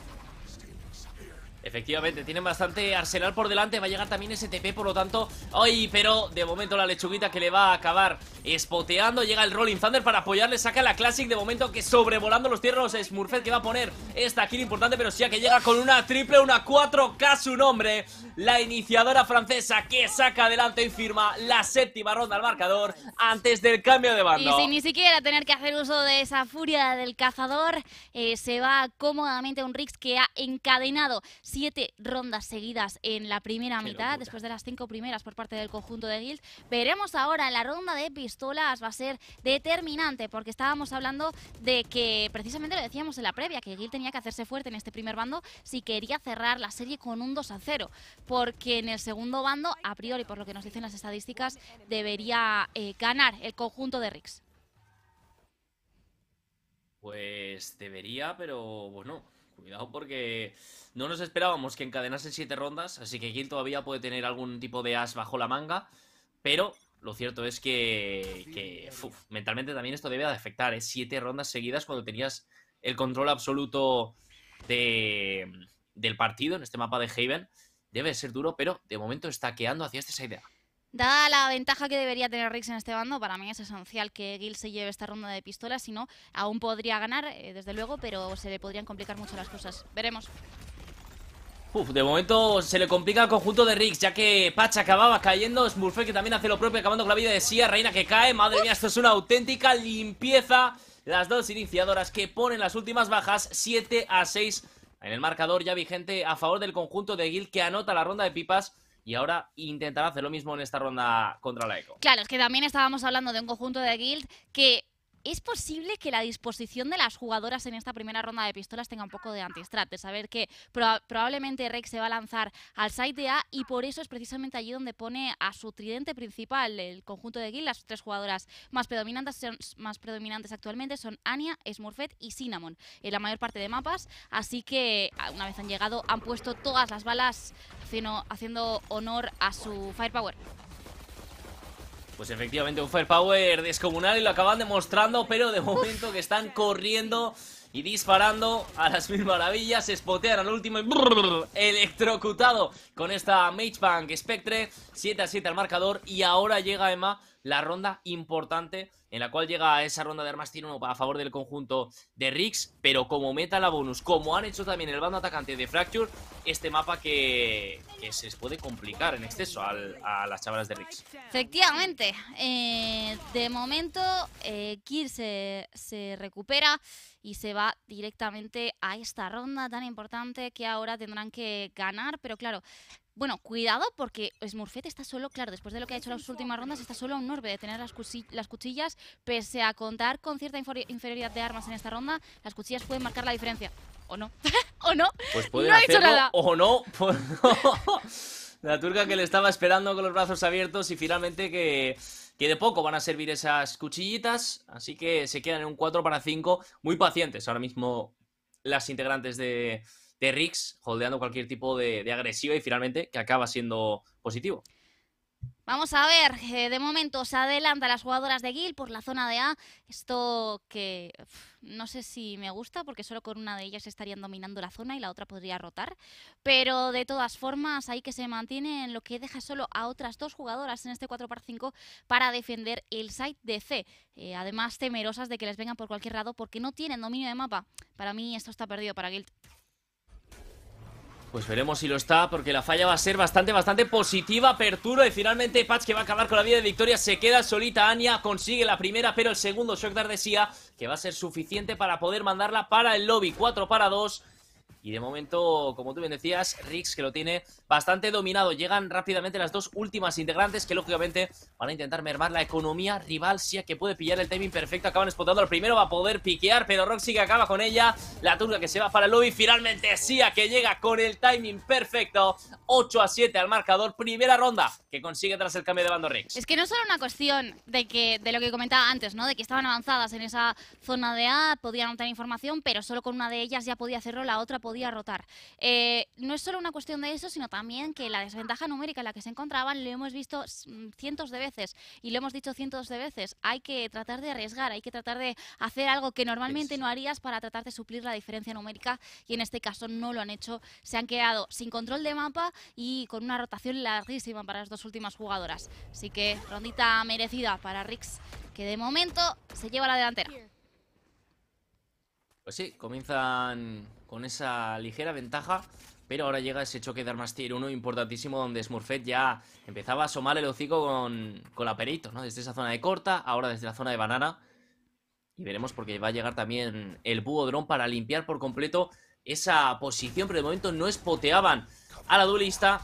Efectivamente, tienen bastante arsenal por delante. Va a llegar también STP, por lo tanto. ¡Ay! Pero de momento la lechuguita que le va a acabar espoteando. Llega el Rolling Thunder para apoyarle. Saca la Classic de momento que sobrevolando los Es Smurfet que va a poner esta kill importante. Pero sí a que llega con una triple, una 4K su nombre. La iniciadora francesa que saca adelante y firma la séptima ronda al marcador antes del cambio de bando. Y sin ni siquiera tener que hacer uso de esa furia del cazador, eh, se va cómodamente un Rix que ha encadenado siete rondas seguidas en la primera mitad, después de las cinco primeras por parte del conjunto de Guild. Veremos ahora, la ronda de pistolas va a ser determinante, porque estábamos hablando de que, precisamente lo decíamos en la previa, que Guild tenía que hacerse fuerte en este primer bando si quería cerrar la serie con un 2 a 0, porque en el segundo bando, a priori, por lo que nos dicen las estadísticas, debería eh, ganar el conjunto de Rix. Pues debería, pero bueno, Cuidado porque no nos esperábamos que encadenasen siete rondas, así que Gil todavía puede tener algún tipo de as bajo la manga, pero lo cierto es que, mentalmente también esto debe de afectar, ¿eh? siete rondas seguidas cuando tenías el control absoluto del partido en este mapa de Haven, debe ser duro, pero de momento está queando hacia este side A. Dada la ventaja que debería tener Riggs en este bando, para mí es esencial que Gil se lleve esta ronda de pistolas, si no, aún podría ganar, eh, desde luego, pero se le podrían complicar mucho las cosas. Veremos. Uf, de momento se le complica al conjunto de Riggs, ya que Pacha acababa cayendo, Smurfé que también hace lo propio, acabando con la vida de Sia, Reina que cae, madre mía, esto es una auténtica limpieza. Las dos iniciadoras que ponen las últimas bajas, 7 a 6 en el marcador ya vigente a favor del conjunto de Gil que anota la ronda de pipas y ahora intentará hacer lo mismo en esta ronda contra la ECO. Claro, es que también estábamos hablando de un conjunto de guild que es posible que la disposición de las jugadoras en esta primera ronda de pistolas tenga un poco de antistrat, de saber que probablemente Rex se va a lanzar al site A y por eso es precisamente allí donde pone a su tridente principal, el conjunto de guild. las tres jugadoras más predominantes, más predominantes actualmente son Anya, Smurfette y Cinnamon, en la mayor parte de mapas, así que una vez han llegado han puesto todas las balas haciendo honor a su firepower. Pues efectivamente un firepower descomunal y lo acaban demostrando, pero de momento que están corriendo y disparando a las mil maravillas, Se spotean al último y electrocutado con esta Bank Spectre, 7 a 7 al marcador y ahora llega Emma la ronda importante en la cual llega a esa ronda de armas tiene uno a favor del conjunto de Riggs, pero como meta la bonus, como han hecho también el bando atacante de Fracture, este mapa que, se se puede complicar en exceso a las chavalas de Riggs. Efectivamente, eh, de momento eh, Kir se recupera y se va directamente a esta ronda tan importante que ahora tendrán que ganar, pero claro, bueno, cuidado porque Smurfette está solo, claro, después de lo que ha hecho en las últimas rondas, está solo a un orbe de tener las, cuchillas, pese a contar con cierta inferioridad de armas en esta ronda, las cuchillas pueden marcar la diferencia. ¿O no? ¿O no? Pues no ha hecho nada. o pues no. la turca que le estaba esperando con los brazos abiertos y finalmente que que de poco van a servir esas cuchillitas, así que se quedan en un 4 para 5, muy pacientes ahora mismo las integrantes de, de Riggs, holdeando cualquier tipo de, de agresiva y finalmente que acaba siendo positivo. Vamos a ver, eh, de momento se adelanta las jugadoras de Guild por la zona de A. Esto que no sé si me gusta porque solo con una de ellas estarían dominando la zona y la otra podría rotar. Pero de todas formas, ahí que se mantienen lo que deja solo a otras dos jugadoras en este 4 x 5 para defender el site de C. Eh, además, temerosas de que les vengan por cualquier lado porque no tienen dominio de mapa. Para mí esto está perdido para Guild. Pues veremos si lo está, porque la falla va a ser bastante, bastante positiva. Apertura y finalmente Patch que va a acabar con la vida de Victoria. Se queda solita Anya, consigue la primera, pero el segundo Shockdar decía que va a ser suficiente para poder mandarla para el lobby. 4 para 2. Y de momento, como tú bien decías, Rix que lo tiene bastante dominado. Llegan rápidamente las dos últimas integrantes que lógicamente van a intentar mermar la economía rival. Sia que puede pillar el timing perfecto. Acaban explotando al primero, va a poder piquear, pero Roxy que acaba con ella. La turga que se va para el lobby. Finalmente Sia que llega con el timing perfecto. 8 a 7 al marcador. Primera ronda que consigue tras el cambio de bando Rix. Es que no solo una cuestión de, que, de lo que comentaba antes, ¿no? De que estaban avanzadas en esa zona de A, podían obtener información, pero solo con una de ellas ya podía hacerlo, la otra podía rotar. Eh, no es solo una cuestión de eso, sino también que la desventaja numérica en la que se encontraban lo hemos visto mm, cientos de veces y lo hemos dicho cientos de veces. Hay que tratar de arriesgar, hay que tratar de hacer algo que normalmente no harías para tratar de suplir la diferencia numérica y en este caso no lo han hecho. Se han quedado sin control de mapa y con una rotación larguísima para las dos últimas jugadoras. Así que rondita merecida para Rix, que de momento se lleva la delantera. Pues sí, comienzan con esa ligera ventaja. Pero ahora llega ese choque de armas tier 1 importantísimo donde Smurfet ya empezaba a asomar el hocico con, la perito, ¿no? Desde esa zona de corta, ahora desde la zona de banana. Y veremos porque va a llegar también el búho dron para limpiar por completo esa posición, pero de momento no espoteaban a la duelista.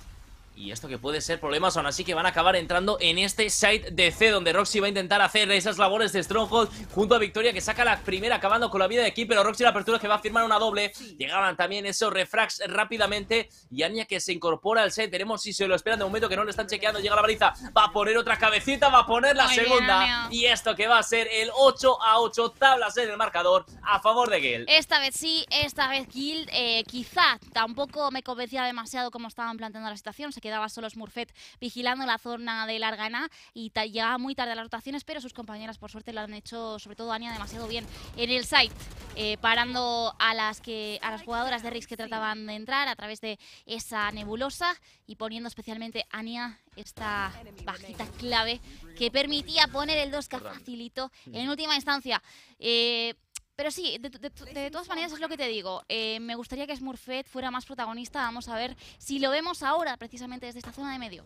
Y esto que puede ser problemas aún así que van a acabar entrando en este site de C donde Roxy va a intentar hacer esas labores de Stronghold junto a Victoria que saca la primera acabando con la vida de aquí, pero Roxy la apertura que va a firmar una doble. Llegaban también esos refrags rápidamente y Anya que se incorpora al set. Tenemos si se lo esperan de momento que no le están chequeando. Llega la baliza, va a poner otra cabecita, va a poner la segunda. y esto que va a ser el 8 a 8 tablas en el marcador a favor de Guild. Esta vez sí, esta vez Guild eh, quizá tampoco me convencía demasiado como estaban planteando la situación quedaba solo Smurfett vigilando la zona de Largana y llegaba muy tarde a las rotaciones, pero sus compañeras por suerte lo han hecho, sobre todo Ania, demasiado bien en el site, eh, parando a las, que, a las jugadoras de Rix que trataban de entrar a través de esa nebulosa y poniendo especialmente Ania esta bajita clave que permitía poner el 2K facilito en última instancia. Eh, pero sí, de, todas maneras es lo que te digo. Eh, me gustaría que Smurfette fuera más protagonista. Vamos a ver si lo vemos ahora, precisamente desde esta zona de medio.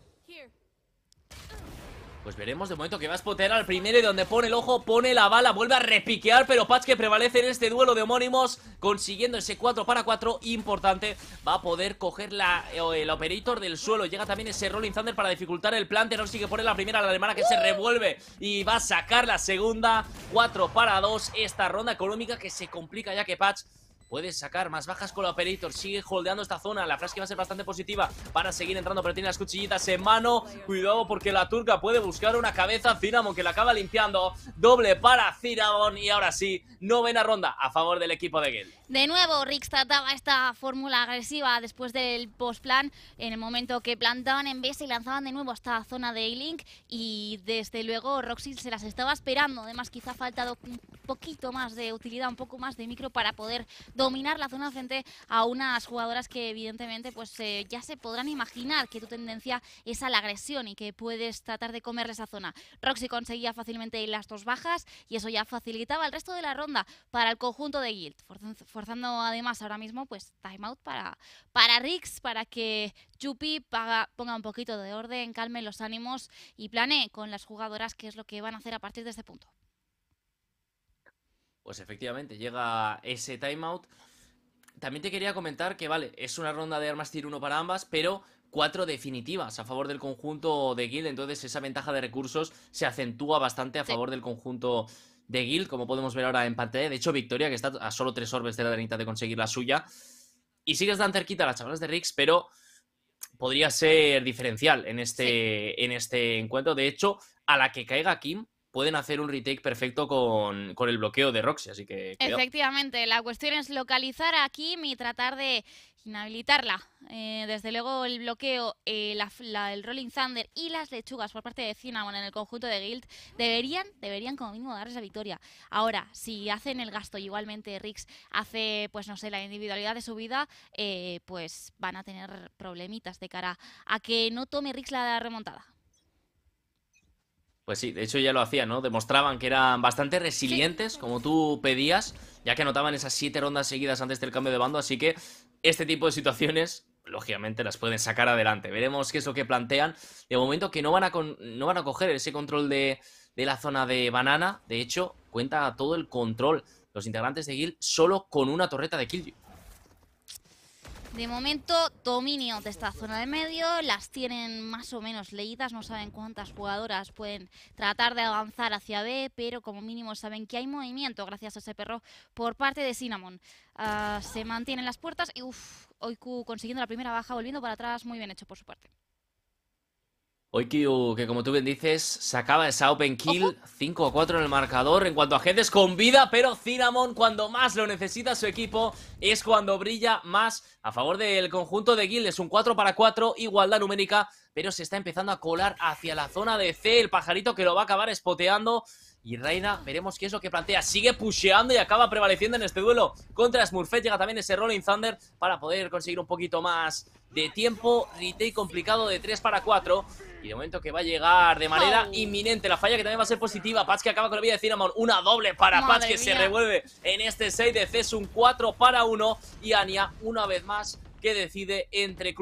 Pues veremos de momento que va a spotear al primero y donde pone el ojo, pone la bala, vuelve a repiquear, pero Patch que prevalece en este duelo de homónimos, consiguiendo ese 4 para 4 importante, va a poder coger la, eh, el operator del suelo, llega también ese Rolling Thunder para dificultar el planter no sigue pone la primera, la alemana que se revuelve y va a sacar la segunda, 4 para 2 esta ronda económica que se complica ya que Patch Puede sacar más bajas con la Operator. Sigue holdeando esta zona. La frase que va a ser bastante positiva para seguir entrando, pero tiene las cuchillitas en mano. Cuidado porque la turca puede buscar una cabeza. Cinnamon que la acaba limpiando. Doble para Cinnamon. Y ahora sí, novena ronda a favor del equipo de Gale. De nuevo, Rix trataba esta fórmula agresiva después del post-plan. En el momento que plantaban en B y lanzaban de nuevo esta zona de A-Link. Y desde luego, Roxy se las estaba esperando. Además, quizá ha faltado un poquito más de utilidad, un poco más de micro para poder dominar la zona frente a unas jugadoras que evidentemente pues eh, ya se podrán imaginar que tu tendencia es a la agresión y que puedes tratar de comer esa zona. Roxy conseguía fácilmente las dos bajas y eso ya facilitaba el resto de la ronda para el conjunto de Guild, forzando además ahora mismo pues timeout para, para para que paga ponga un poquito de orden, calme los ánimos y planee con las jugadoras qué es lo que van a hacer a partir de este punto. Pues efectivamente, llega ese timeout. También te quería comentar que, vale, es una ronda de armas tier 1 para ambas, pero cuatro definitivas a favor del conjunto de Guild. Entonces, esa ventaja de recursos se acentúa bastante a favor del conjunto de Guild, como podemos ver ahora en pantalla. E. De hecho, Victoria, que está a solo tres orbes de la de conseguir la suya. Y sigue tan cerquita a las chavales de Rix, pero podría ser diferencial en este, en este encuentro. De hecho, a la que caiga Kim, pueden hacer un retake perfecto con, el bloqueo de Roxy, así que... Efectivamente, la cuestión es localizar a Kim y tratar de inhabilitarla. Eh, desde luego el bloqueo, eh, el Rolling Thunder y las lechugas por parte de Cinnamon en el conjunto de Guild deberían, deberían como mínimo darles la victoria. Ahora, si hacen el gasto igualmente Rix hace, pues no sé, la individualidad de su vida, eh, pues van a tener problemitas de cara a que no tome Rix la remontada. Pues sí, de hecho ya lo hacían, ¿no? Demostraban que eran bastante resilientes, como tú pedías, ya que anotaban esas siete rondas seguidas antes del cambio de bando, así que este tipo de situaciones, lógicamente, las pueden sacar adelante. Veremos qué es lo que plantean. De momento que no van a, no van a coger ese control de, la zona de banana, de hecho, cuenta todo el control los integrantes de Guild solo con una torreta de Killju. De momento, dominio de esta zona de medio. Las tienen más o menos leídas. No saben cuántas jugadoras pueden tratar de avanzar hacia B, pero como mínimo saben que hay movimiento gracias a ese perro por parte de Cinnamon. Ah, se mantienen las puertas y uff, Oiku consiguiendo la primera baja, volviendo para atrás. Muy bien hecho por su parte. Hoy que como tú bien dices, sacaba esa open kill, 5 a 4 en el marcador en cuanto a es con vida, pero Cinnamon cuando más lo necesita su equipo es cuando brilla más a favor del conjunto de Guild. Es un 4 para 4, igualdad numérica, pero se está empezando a colar hacia la zona de C, el pajarito que lo va a acabar espoteando y Reina, veremos qué es lo que plantea. Sigue pusheando y acaba prevaleciendo en este duelo contra Smurfet Llega también ese Rolling Thunder para poder conseguir un poquito más de tiempo. Retake complicado de 3 para 4. Y de momento que va a llegar de manera inminente la falla que también va a ser positiva. Patch que acaba con la vida de Cinnamon. Una doble para Patch que se revuelve en este 6 de Es Un 4 para 1. Y Ania una vez más que decide entre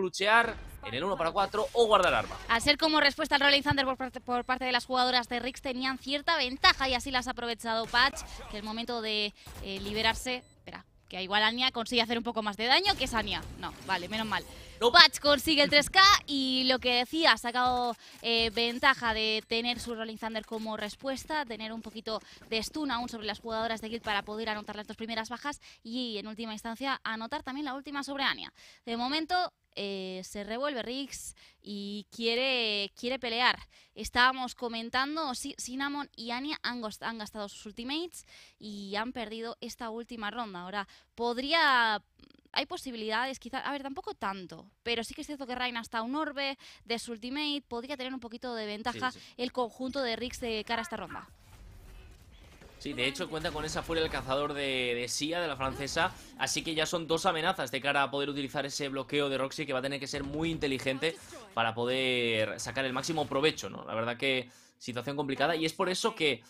en el 1 para 4 o guardar arma. Al ser como respuesta al Rolling Thunder por parte, de las jugadoras de Rix tenían cierta ventaja y así las ha aprovechado Patch, que el momento de eh, liberarse. Espera, que igual Anya consigue hacer un poco más de daño que es No, vale, menos mal. Patch consigue el 3K y lo que decía, ha sacado eh, ventaja de tener su Rolling Thunder como respuesta, tener un poquito de stun aún sobre las jugadoras de Guild para poder anotar las dos primeras bajas y en última instancia anotar también la última sobre Anya. De momento eh, se revuelve Riggs y quiere, quiere pelear. Estábamos comentando, Cinnamon y Anya han, gastado sus ultimates y han perdido esta última ronda. Ahora, podría hay posibilidades, quizás, a ver, tampoco tanto, pero sí que es cierto que Reina hasta un orbe de su ultimate podría tener un poquito de ventaja el conjunto de Riggs de cara a esta ronda. Sí, de hecho cuenta con esa furia el cazador de, Sia, de la francesa, así que ya son dos amenazas de cara a poder utilizar ese bloqueo de Roxy que va a tener que ser muy inteligente para poder sacar el máximo provecho, ¿no? La verdad que situación complicada y es por eso que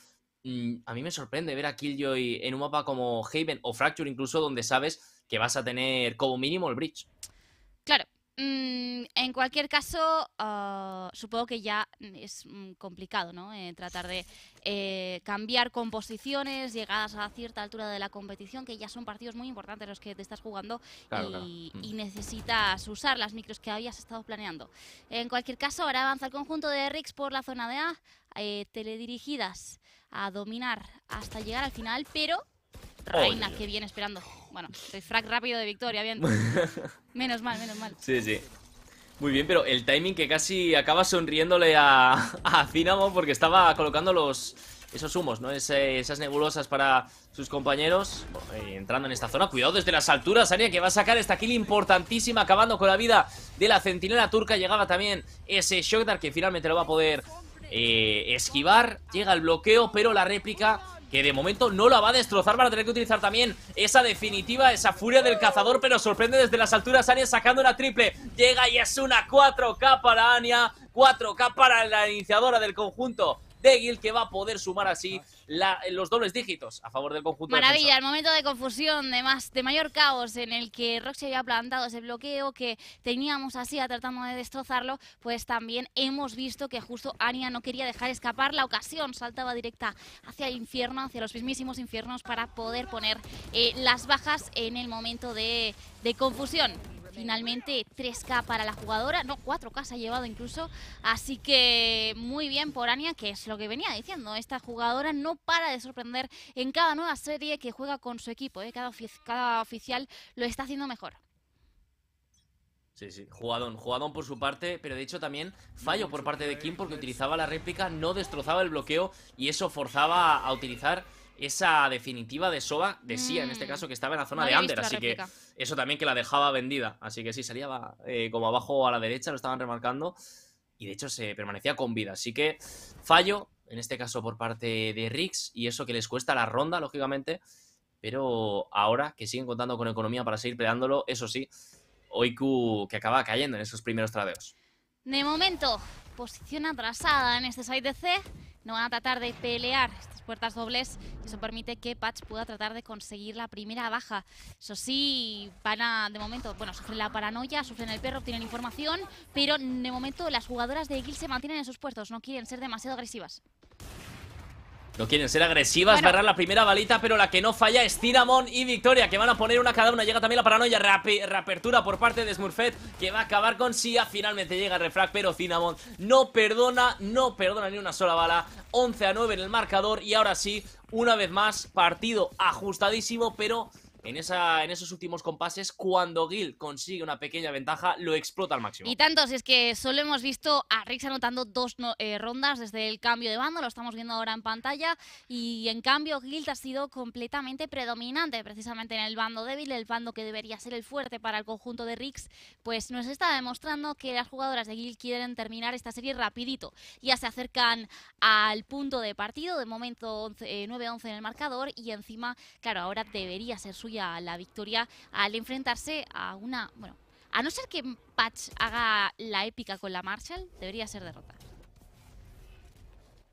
mm, a mí me sorprende ver a Killjoy en un mapa como Haven o Fracture incluso, donde sabes que vas a tener como mínimo el bridge. Claro. Mm, en cualquier caso, ah, supongo que ya es mm, complicado, ¿no? Eh, tratar de eh, cambiar composiciones llegadas a cierta altura de la competición, que ya son partidos muy importantes los que te estás jugando y, mm. necesitas usar las micros que habías estado planeando. En cualquier caso, ahora avanza el conjunto de Rix por la zona de A, eh, teledirigidas a dominar hasta llegar al final, pero Reina, que viene esperando. Bueno, soy frac rápido de victoria, bien. menos mal, menos mal. Sí, sí. Muy bien, pero el timing que casi acaba sonriéndole a, a porque estaba colocando los esos humos, ¿no? esas nebulosas para sus compañeros. Eh, entrando en esta zona, cuidado desde las alturas, Aria, que va a sacar esta kill importantísima, acabando con la vida de la centinela turca. Llegaba también ese Shockdar que finalmente lo va a poder eh, esquivar. Llega el bloqueo, pero la réplica que de momento no la va a destrozar a tener que utilizar también esa definitiva, esa furia del cazador, pero sorprende desde las alturas Anya sacando una triple, llega y es una 4K para Anya, 4K para la iniciadora del conjunto Degil, que va a poder sumar así ah, los dobles dígitos a favor del conjunto. Maravilla, el momento de confusión, de, más, de mayor caos en el que Roxy había plantado ese bloqueo que teníamos así a ah, tratando de destrozarlo, pues también hemos visto que justo Ania no quería dejar escapar la ocasión, saltaba directa hacia el infierno, hacia los mismísimos infiernos para poder poner eh, las bajas en el momento de confusión finalmente 3K para la jugadora, no, 4K se ha llevado incluso, así que muy bien por Ania, que es lo que venía diciendo, esta jugadora no para de sorprender en cada nueva serie que juega con su equipo, ¿eh? cada, cada oficial lo está haciendo mejor. Sí, sí, jugadón, jugadón por su parte, pero de hecho también fallo por parte de Kim porque utilizaba la réplica, no destrozaba el bloqueo y eso forzaba a utilizar esa definitiva de Soba, decía en este mm, caso, que estaba en la zona de Under, así que eso también que la dejaba vendida. Así que sí, salía eh, como abajo a la derecha, lo estaban remarcando, y de hecho se permanecía con vida. Así que fallo, en este caso por parte de Riggs y eso que les cuesta la ronda, lógicamente, pero ahora que siguen contando con economía para seguir peleándolo, eso sí, Oiku que acaba cayendo en esos primeros tradeos. De momento, posición atrasada en este site C no van a tratar de pelear estas puertas dobles eso permite que Patch pueda tratar de conseguir la primera baja. Eso sí, van a, de momento, bueno, sufren la paranoia, sufren el perro, obtienen información, pero de momento las jugadoras de Gil se mantienen en sus puestos, no quieren ser demasiado agresivas. No quieren ser agresivas, agarrar barrar la primera balita, pero la que no falla es Cinnamon y Victoria, que van a poner una cada una. Llega también la paranoia, reapertura por parte de Smurfette, que va a acabar con Sia. Finalmente llega el refrag, pero Cinnamon no perdona, no perdona ni una sola bala. 11 a 9 en el marcador y ahora sí, una vez más, partido ajustadísimo, pero en, esos últimos compases, cuando Gil consigue una pequeña ventaja, lo explota al máximo. Y tanto, si es que solo hemos visto a Rix anotando dos eh, rondas desde el cambio de bando, lo estamos viendo ahora en pantalla, y en cambio Gil ha sido completamente predominante precisamente en el bando débil, el bando que debería ser el fuerte para el conjunto de Rix, pues nos está demostrando que las jugadoras de Gil quieren terminar esta serie rapidito. Ya se acercan al punto de partido, de momento 9-11 eh, en el marcador, y encima, claro, ahora debería ser suyo a la victoria al enfrentarse a una... Bueno, a no ser que Patch haga la épica con la Marshall, debería ser derrota.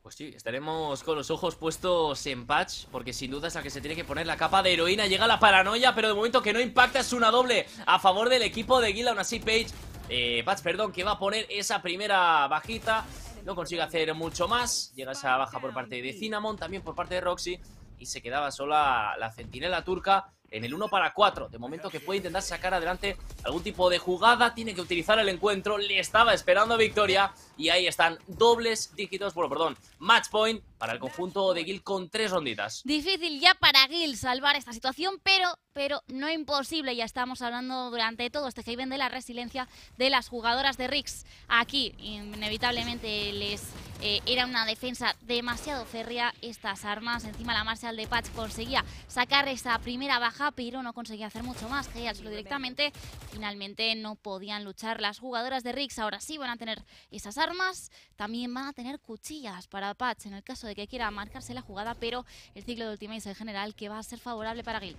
Pues sí, estaremos con los ojos puestos en Patch, porque sin duda es la que se tiene que poner la capa de heroína. Llega la paranoia, pero de momento que no impacta es una doble a favor del equipo de Gila, aún así Page, eh, Patch, perdón, que va a poner esa primera bajita. No consigue hacer mucho más. Llega esa baja por parte de Cinnamon, también por parte de Roxy. Y se quedaba sola la centinela turca en el 1 para 4. De momento que puede intentar sacar adelante algún tipo de jugada, tiene que utilizar el encuentro, le estaba esperando victoria y ahí están dobles dígitos, bueno, perdón, match point para el conjunto de Gil con tres ronditas. Difícil ya para Gil salvar esta situación, pero, pero no imposible. Ya estamos hablando durante todo este Haven de la resiliencia de las jugadoras de Rix. Aquí, inevitablemente, les eh, era una defensa demasiado férrea estas armas. Encima la Marshall de Patch conseguía sacar esa primera baja, pero no conseguía hacer mucho más. que solo directamente. Finalmente no podían luchar las jugadoras de Rix. Ahora sí van a tener esas armas. También van a tener cuchillas para Patch en el caso de que quiera marcarse la jugada, pero el ciclo de ultimate es general que va a ser favorable para Guild.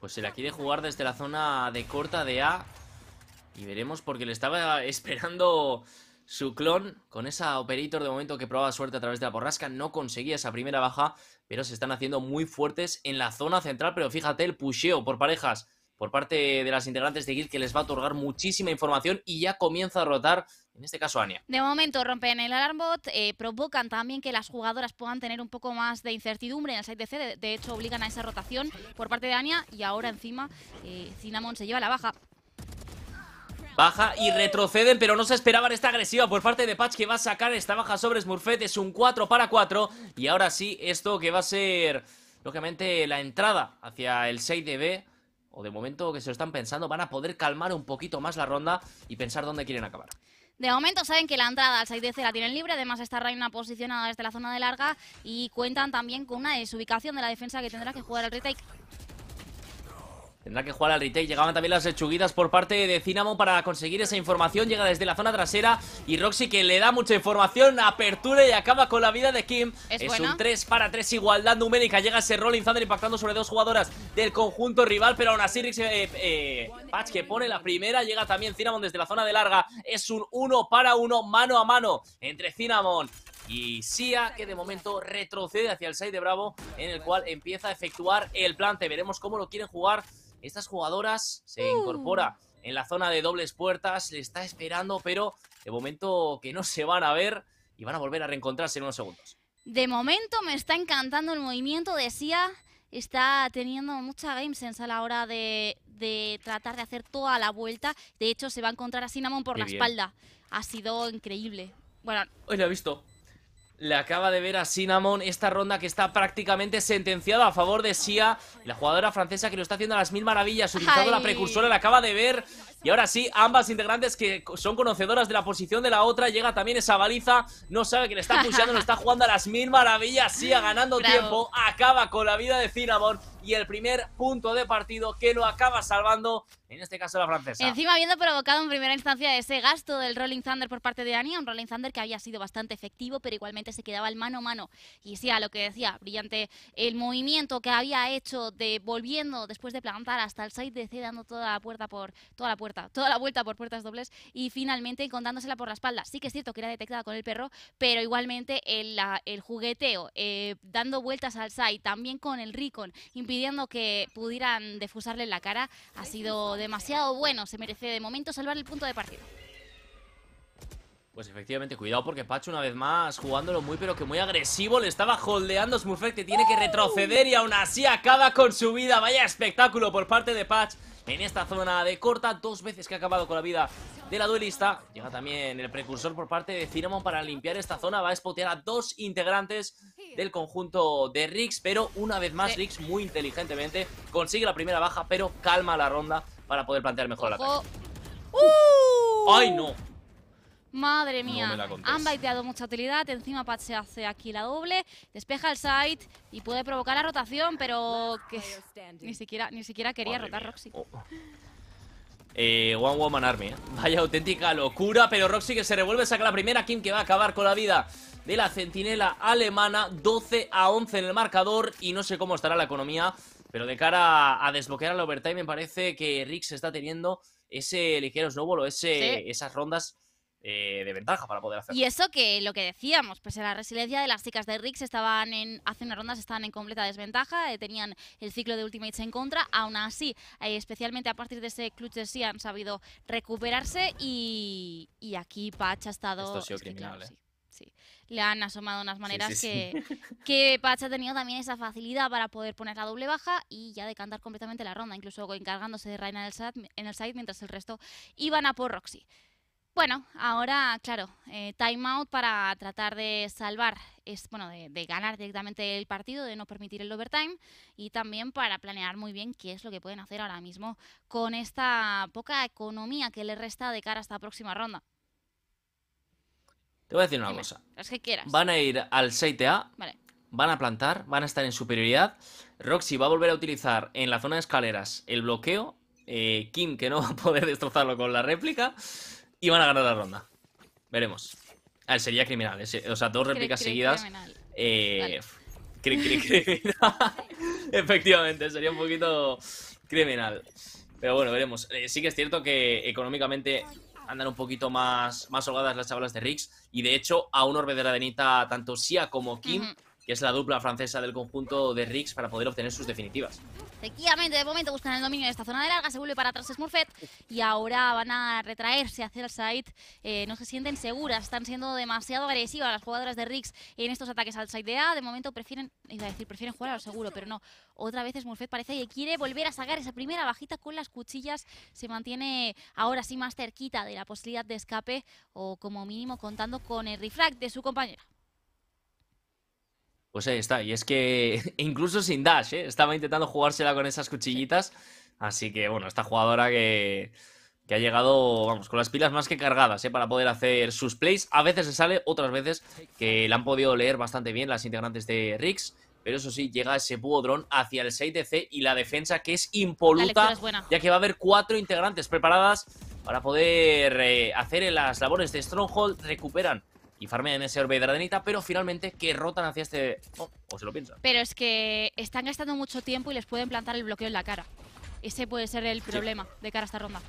Pues se la quiere jugar desde la zona de corta de A. Y veremos porque le estaba esperando su clon con esa Operator de momento que probaba suerte a través de la porrasca No conseguía esa primera baja, pero se están haciendo muy fuertes en la zona central. Pero fíjate el pusheo por parejas por parte de las integrantes de Guild que les va a otorgar muchísima información y ya comienza a rotar en este caso, Ania. De momento, rompen el alarm bot, eh, provocan también que las jugadoras puedan tener un poco más de incertidumbre en el 6 de C. De, hecho, obligan a esa rotación por parte de Ania y ahora encima eh, Cinnamon se lleva la baja. Baja y retroceden, pero no se esperaban esta agresiva por parte de Patch que va a sacar esta baja sobre Smurfette. Es un 4 para 4 y ahora sí, esto que va a ser, lógicamente, la entrada hacia el 6 de B o de momento que se lo están pensando, van a poder calmar un poquito más la ronda y pensar dónde quieren acabar. De momento saben que la entrada al 6 de C la tienen libre, además está Reina posicionada desde la zona de larga y cuentan también con una desubicación de la defensa que tendrá que jugar el retake. Tendrá que jugar al retake. Llegaban también las lechuguitas por parte de Cinnamon para conseguir esa información. Llega desde la zona trasera y Roxy que le da mucha información, apertura y acaba con la vida de Kim. Es, un 3 para 3 igualdad numérica. Llega ese Rolling Thunder impactando sobre dos jugadoras del conjunto rival, pero aún así eh, eh, Patch que pone la primera. Llega también Cinnamon desde la zona de larga. Es un 1 para 1 mano a mano entre Cinnamon y Sia, que de momento retrocede hacia el 6 de Bravo, en el cual empieza a efectuar el plante. Veremos cómo lo quieren jugar estas jugadoras, se mm. incorpora en la zona de dobles puertas, le está esperando, pero de momento que no se van a ver y van a volver a reencontrarse en unos segundos. De momento me está encantando el movimiento de Sia. Está teniendo mucha game sense a la hora de, de tratar de hacer toda la vuelta. De hecho, se va a encontrar a Cinnamon por la espalda. Ha sido increíble. Bueno, hoy lo he visto. Le acaba de ver a Cinnamon esta ronda que está prácticamente sentenciada a favor de Sia. La jugadora francesa que lo está haciendo a las mil maravillas, utilizando la precursora, le acaba de ver. Y ahora sí, ambas integrantes que son conocedoras de la posición de la otra, llega también esa baliza, no sabe que le está pulsando, le está jugando a las mil maravillas, sigue ganando tiempo, acaba con la vida de Cinnamon y el primer punto de partido que lo acaba salvando, en este caso la francesa. Encima habiendo provocado en primera instancia ese gasto del Rolling Thunder por parte de Dani. un Rolling Thunder que había sido bastante efectivo, pero igualmente se quedaba el mano a mano. Y sí, a lo que decía, brillante el movimiento que había hecho de volviendo después de plantar hasta el side de C, dando toda la puerta por toda la puerta toda la vuelta por puertas dobles y finalmente encontrándosela por la espalda. Sí que es cierto que era detectada con el perro, pero igualmente el, jugueteo, eh, dando vueltas al sai también con el Ricon, impidiendo que pudieran defusarle la cara, ha sido demasiado bueno. Se merece de momento salvar el punto de partida pues efectivamente, cuidado porque Patch una vez más Jugándolo muy pero que muy agresivo Le estaba holdeando Smurfette que tiene que retroceder Y aún así acaba con su vida Vaya espectáculo por parte de Patch En esta zona de corta, dos veces que ha acabado con la vida de la duelista Llega también el precursor por parte de Cinnamon Para limpiar esta zona, va a spotear a dos integrantes Del conjunto de Rix Pero una vez más Rix muy inteligentemente Consigue la primera baja pero calma la ronda Para poder plantear mejor la cosa. ¡Uh! ¡Ay no! Madre mía, han baiteado mucha utilidad, encima Pat se hace aquí la doble, despeja el site y puede provocar la rotación, pero que ni siquiera, ni siquiera quería rotar Roxy. Oh. Eh, One Woman Army, ¿eh? vaya auténtica locura, pero Roxy que se revuelve, saca la primera, Kim que va a acabar con la vida de la centinela alemana, 12 a 11 en el marcador y no sé cómo estará la economía, pero de cara a desbloquear al overtime me parece que se está teniendo ese ligero snowball o esas rondas eh, de ventaja para poder hacerlo. Y eso que lo que decíamos, pues en la resiliencia de las chicas de Rix estaban en, hace unas rondas estaban en completa desventaja, eh, tenían el ciclo de Ultimates en contra, aún así, eh, especialmente a partir de ese clutch de sí han sabido recuperarse y, y aquí Patch ha estado... Esto ha criminal, Le han asomado unas maneras que, que Patch ha tenido también esa facilidad para poder poner la doble baja y ya decantar completamente la ronda, incluso encargándose de Reina el en el side mientras el resto iban a por Roxy. Bueno, ahora, claro, eh, timeout para tratar de salvar, es bueno, de, ganar directamente el partido, de no permitir el overtime y también para planear muy bien qué es lo que pueden hacer ahora mismo con esta poca economía que le resta de cara a esta próxima ronda. Te voy a decir una cosa. que Van a ir al 6 a van a plantar, van a estar en superioridad. Roxy va a volver a utilizar en la zona de escaleras el bloqueo. Eh, Kim, que no va a poder destrozarlo con la réplica y van a ganar la ronda. Veremos. sería criminal. ¿eh? O sea, dos réplicas seguidas. Criminal. Eh, efectivamente, sería un poquito criminal. Pero bueno, veremos. Eh, sí que es cierto que económicamente andan un poquito más, más holgadas las chavalas de Riggs. Y de hecho, a un orbe de la denita, tanto Sia como Kim, que es la dupla francesa del conjunto de Riggs para poder obtener sus definitivas. Efectivamente, de momento buscan el dominio de esta zona de larga, se vuelve para atrás Smurfett y ahora van a retraerse hacia el site. Eh, no se sienten seguras, están siendo demasiado agresivas las jugadoras de Riggs en estos ataques al site de A. De momento prefieren, iba decir, prefieren jugar a lo seguro, pero no. Otra vez Smurfett parece que quiere volver a sacar esa primera bajita con las cuchillas. Se mantiene ahora sí más cerquita de la posibilidad de escape o como mínimo contando con el refract de su compañera. Pues ahí está. Y es que incluso sin dash, ¿eh? estaba intentando jugársela con esas cuchillitas. Así que bueno, esta jugadora que, que ha llegado, vamos, con las pilas más que cargadas, ¿eh? Para poder hacer sus plays. A veces se sale, otras veces que la han podido leer bastante bien las integrantes de Rix. Pero eso sí, llega ese dron hacia el 6 C y la defensa que es impoluta, ya que va a haber cuatro integrantes preparadas para poder eh, hacer las labores de Stronghold. Recuperan y en ese orbe de adenita, pero finalmente que rotan hacia este... Oh, o se lo piensan. Pero es que están gastando mucho tiempo y les pueden plantar el bloqueo en la cara. Ese puede ser el problema de cara a esta ronda.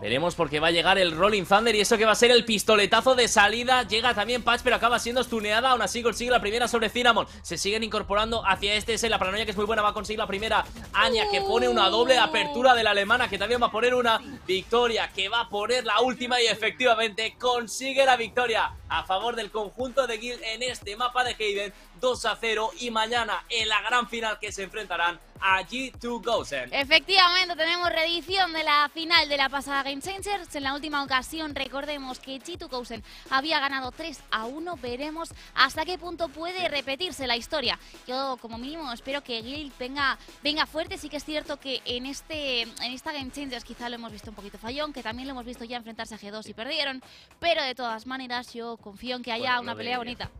Veremos porque va a llegar el Rolling Thunder y eso que va a ser el pistoletazo de salida. Llega también Patch, pero acaba siendo stuneada. Aún así consigue la primera sobre Cinnamon. Se siguen incorporando hacia este. Es la paranoia que es muy buena. Va a conseguir la primera. Anya que pone una doble apertura de la alemana que también va a poner una. Victoria que va a poner la última y efectivamente consigue la victoria a favor del conjunto de Guild en este mapa de Hayden 2 a 0 y mañana en la gran final que se enfrentarán a G2 Gozen. Efectivamente, tenemos reedición de la final de la pasada Game Changers. En la última ocasión, recordemos que G2 Gozen había ganado 3 a 1. Veremos hasta qué punto puede repetirse la historia. Yo, como mínimo, espero que Gil venga, venga fuerte. Sí que es cierto que en, este, en esta Game Changers quizá lo hemos visto un poquito fallón, que también lo hemos visto ya enfrentarse a G2 y perdieron. Pero de todas maneras, yo confío en que haya una pelea bonita.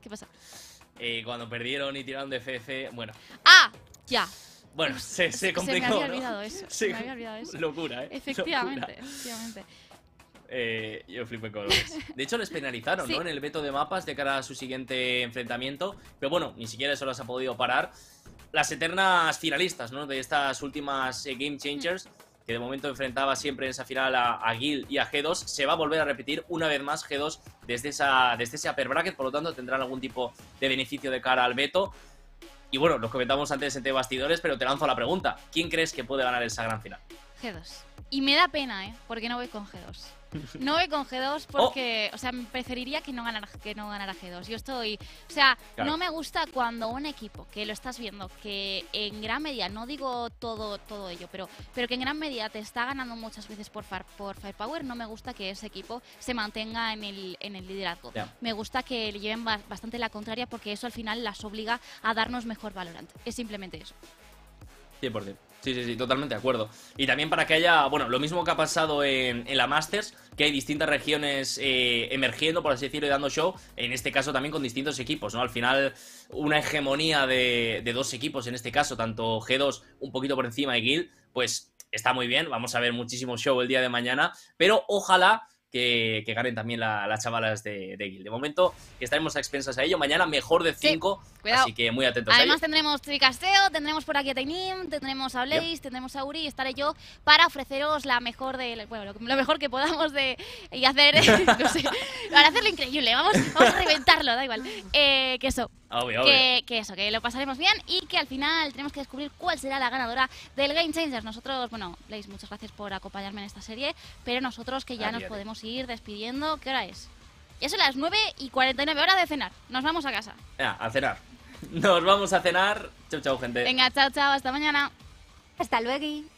¿Qué pasa? Eh, cuando perdieron y tiraron de CC, bueno. ¡Ah! Ya. Bueno, se, complicó. Se me había olvidado eso. Se, me había olvidado eso. Locura, ¿eh? Efectivamente, efectivamente. Eh, yo De hecho, les penalizaron, ¿no? En el veto de mapas de cara a su siguiente enfrentamiento. Pero bueno, ni siquiera eso las ha podido parar. Las eternas finalistas, ¿no? De estas últimas eh, Game Changers. Mm que de momento enfrentaba siempre en esa final a, Gil y a G2, se va a volver a repetir una vez más G2 desde, esa, desde ese upper bracket, por lo tanto tendrán algún tipo de beneficio de cara al veto. Y bueno, lo comentamos antes entre bastidores, pero te lanzo la pregunta, ¿quién crees que puede ganar esa gran final? G2. Y me da pena, ¿eh? Porque no voy con G2. No voy con G2 porque, o sea, preferiría que no ganara, que no ganara G2. Yo estoy, o sea, no me gusta cuando un equipo que lo estás viendo, que en gran medida, no digo todo, todo ello, pero, pero que en gran medida te está ganando muchas veces por, far, por Firepower, no me gusta que ese equipo se mantenga en el, en el liderazgo. Me gusta que le lleven bastante la contraria porque eso al final las obliga a darnos mejor valorante. Es simplemente eso. 100%. Sí, sí, totalmente de acuerdo. Y también para que haya, bueno, lo mismo que ha pasado en, la Masters, que hay distintas regiones eh, emergiendo, por así decirlo, y dando show, en este caso también con distintos equipos, ¿no? Al final, una hegemonía de, de dos equipos, en este caso, tanto G2 un poquito por encima de Guild, pues está muy bien, vamos a ver muchísimo show el día de mañana, pero ojalá que, ganen también la, las chavalas de, de De momento estaremos a expensas a ello. Mañana mejor de 5, así que muy atentos. Además tendremos Tricasteo, tendremos por aquí a Tainim, tendremos a Blaze, tendremos a Uri y estaré yo para ofreceros la mejor de, bueno, lo mejor que podamos de, y hacer, no sé, para hacerlo increíble. Vamos, a reventarlo, da igual. Eh, que eso que, eso, que lo pasaremos bien y que al final tenemos que descubrir cuál será la ganadora del Game Changers. Nosotros, bueno, leis muchas gracias por acompañarme en esta serie, pero nosotros que ya nos podemos ir despidiendo, ¿qué hora es? Ya son las 9 y 49 horas de cenar. Nos vamos a casa. Ya, a cenar. Nos vamos a cenar. Chao, chao gente. Venga, chao, chao. Hasta mañana. Hasta luego.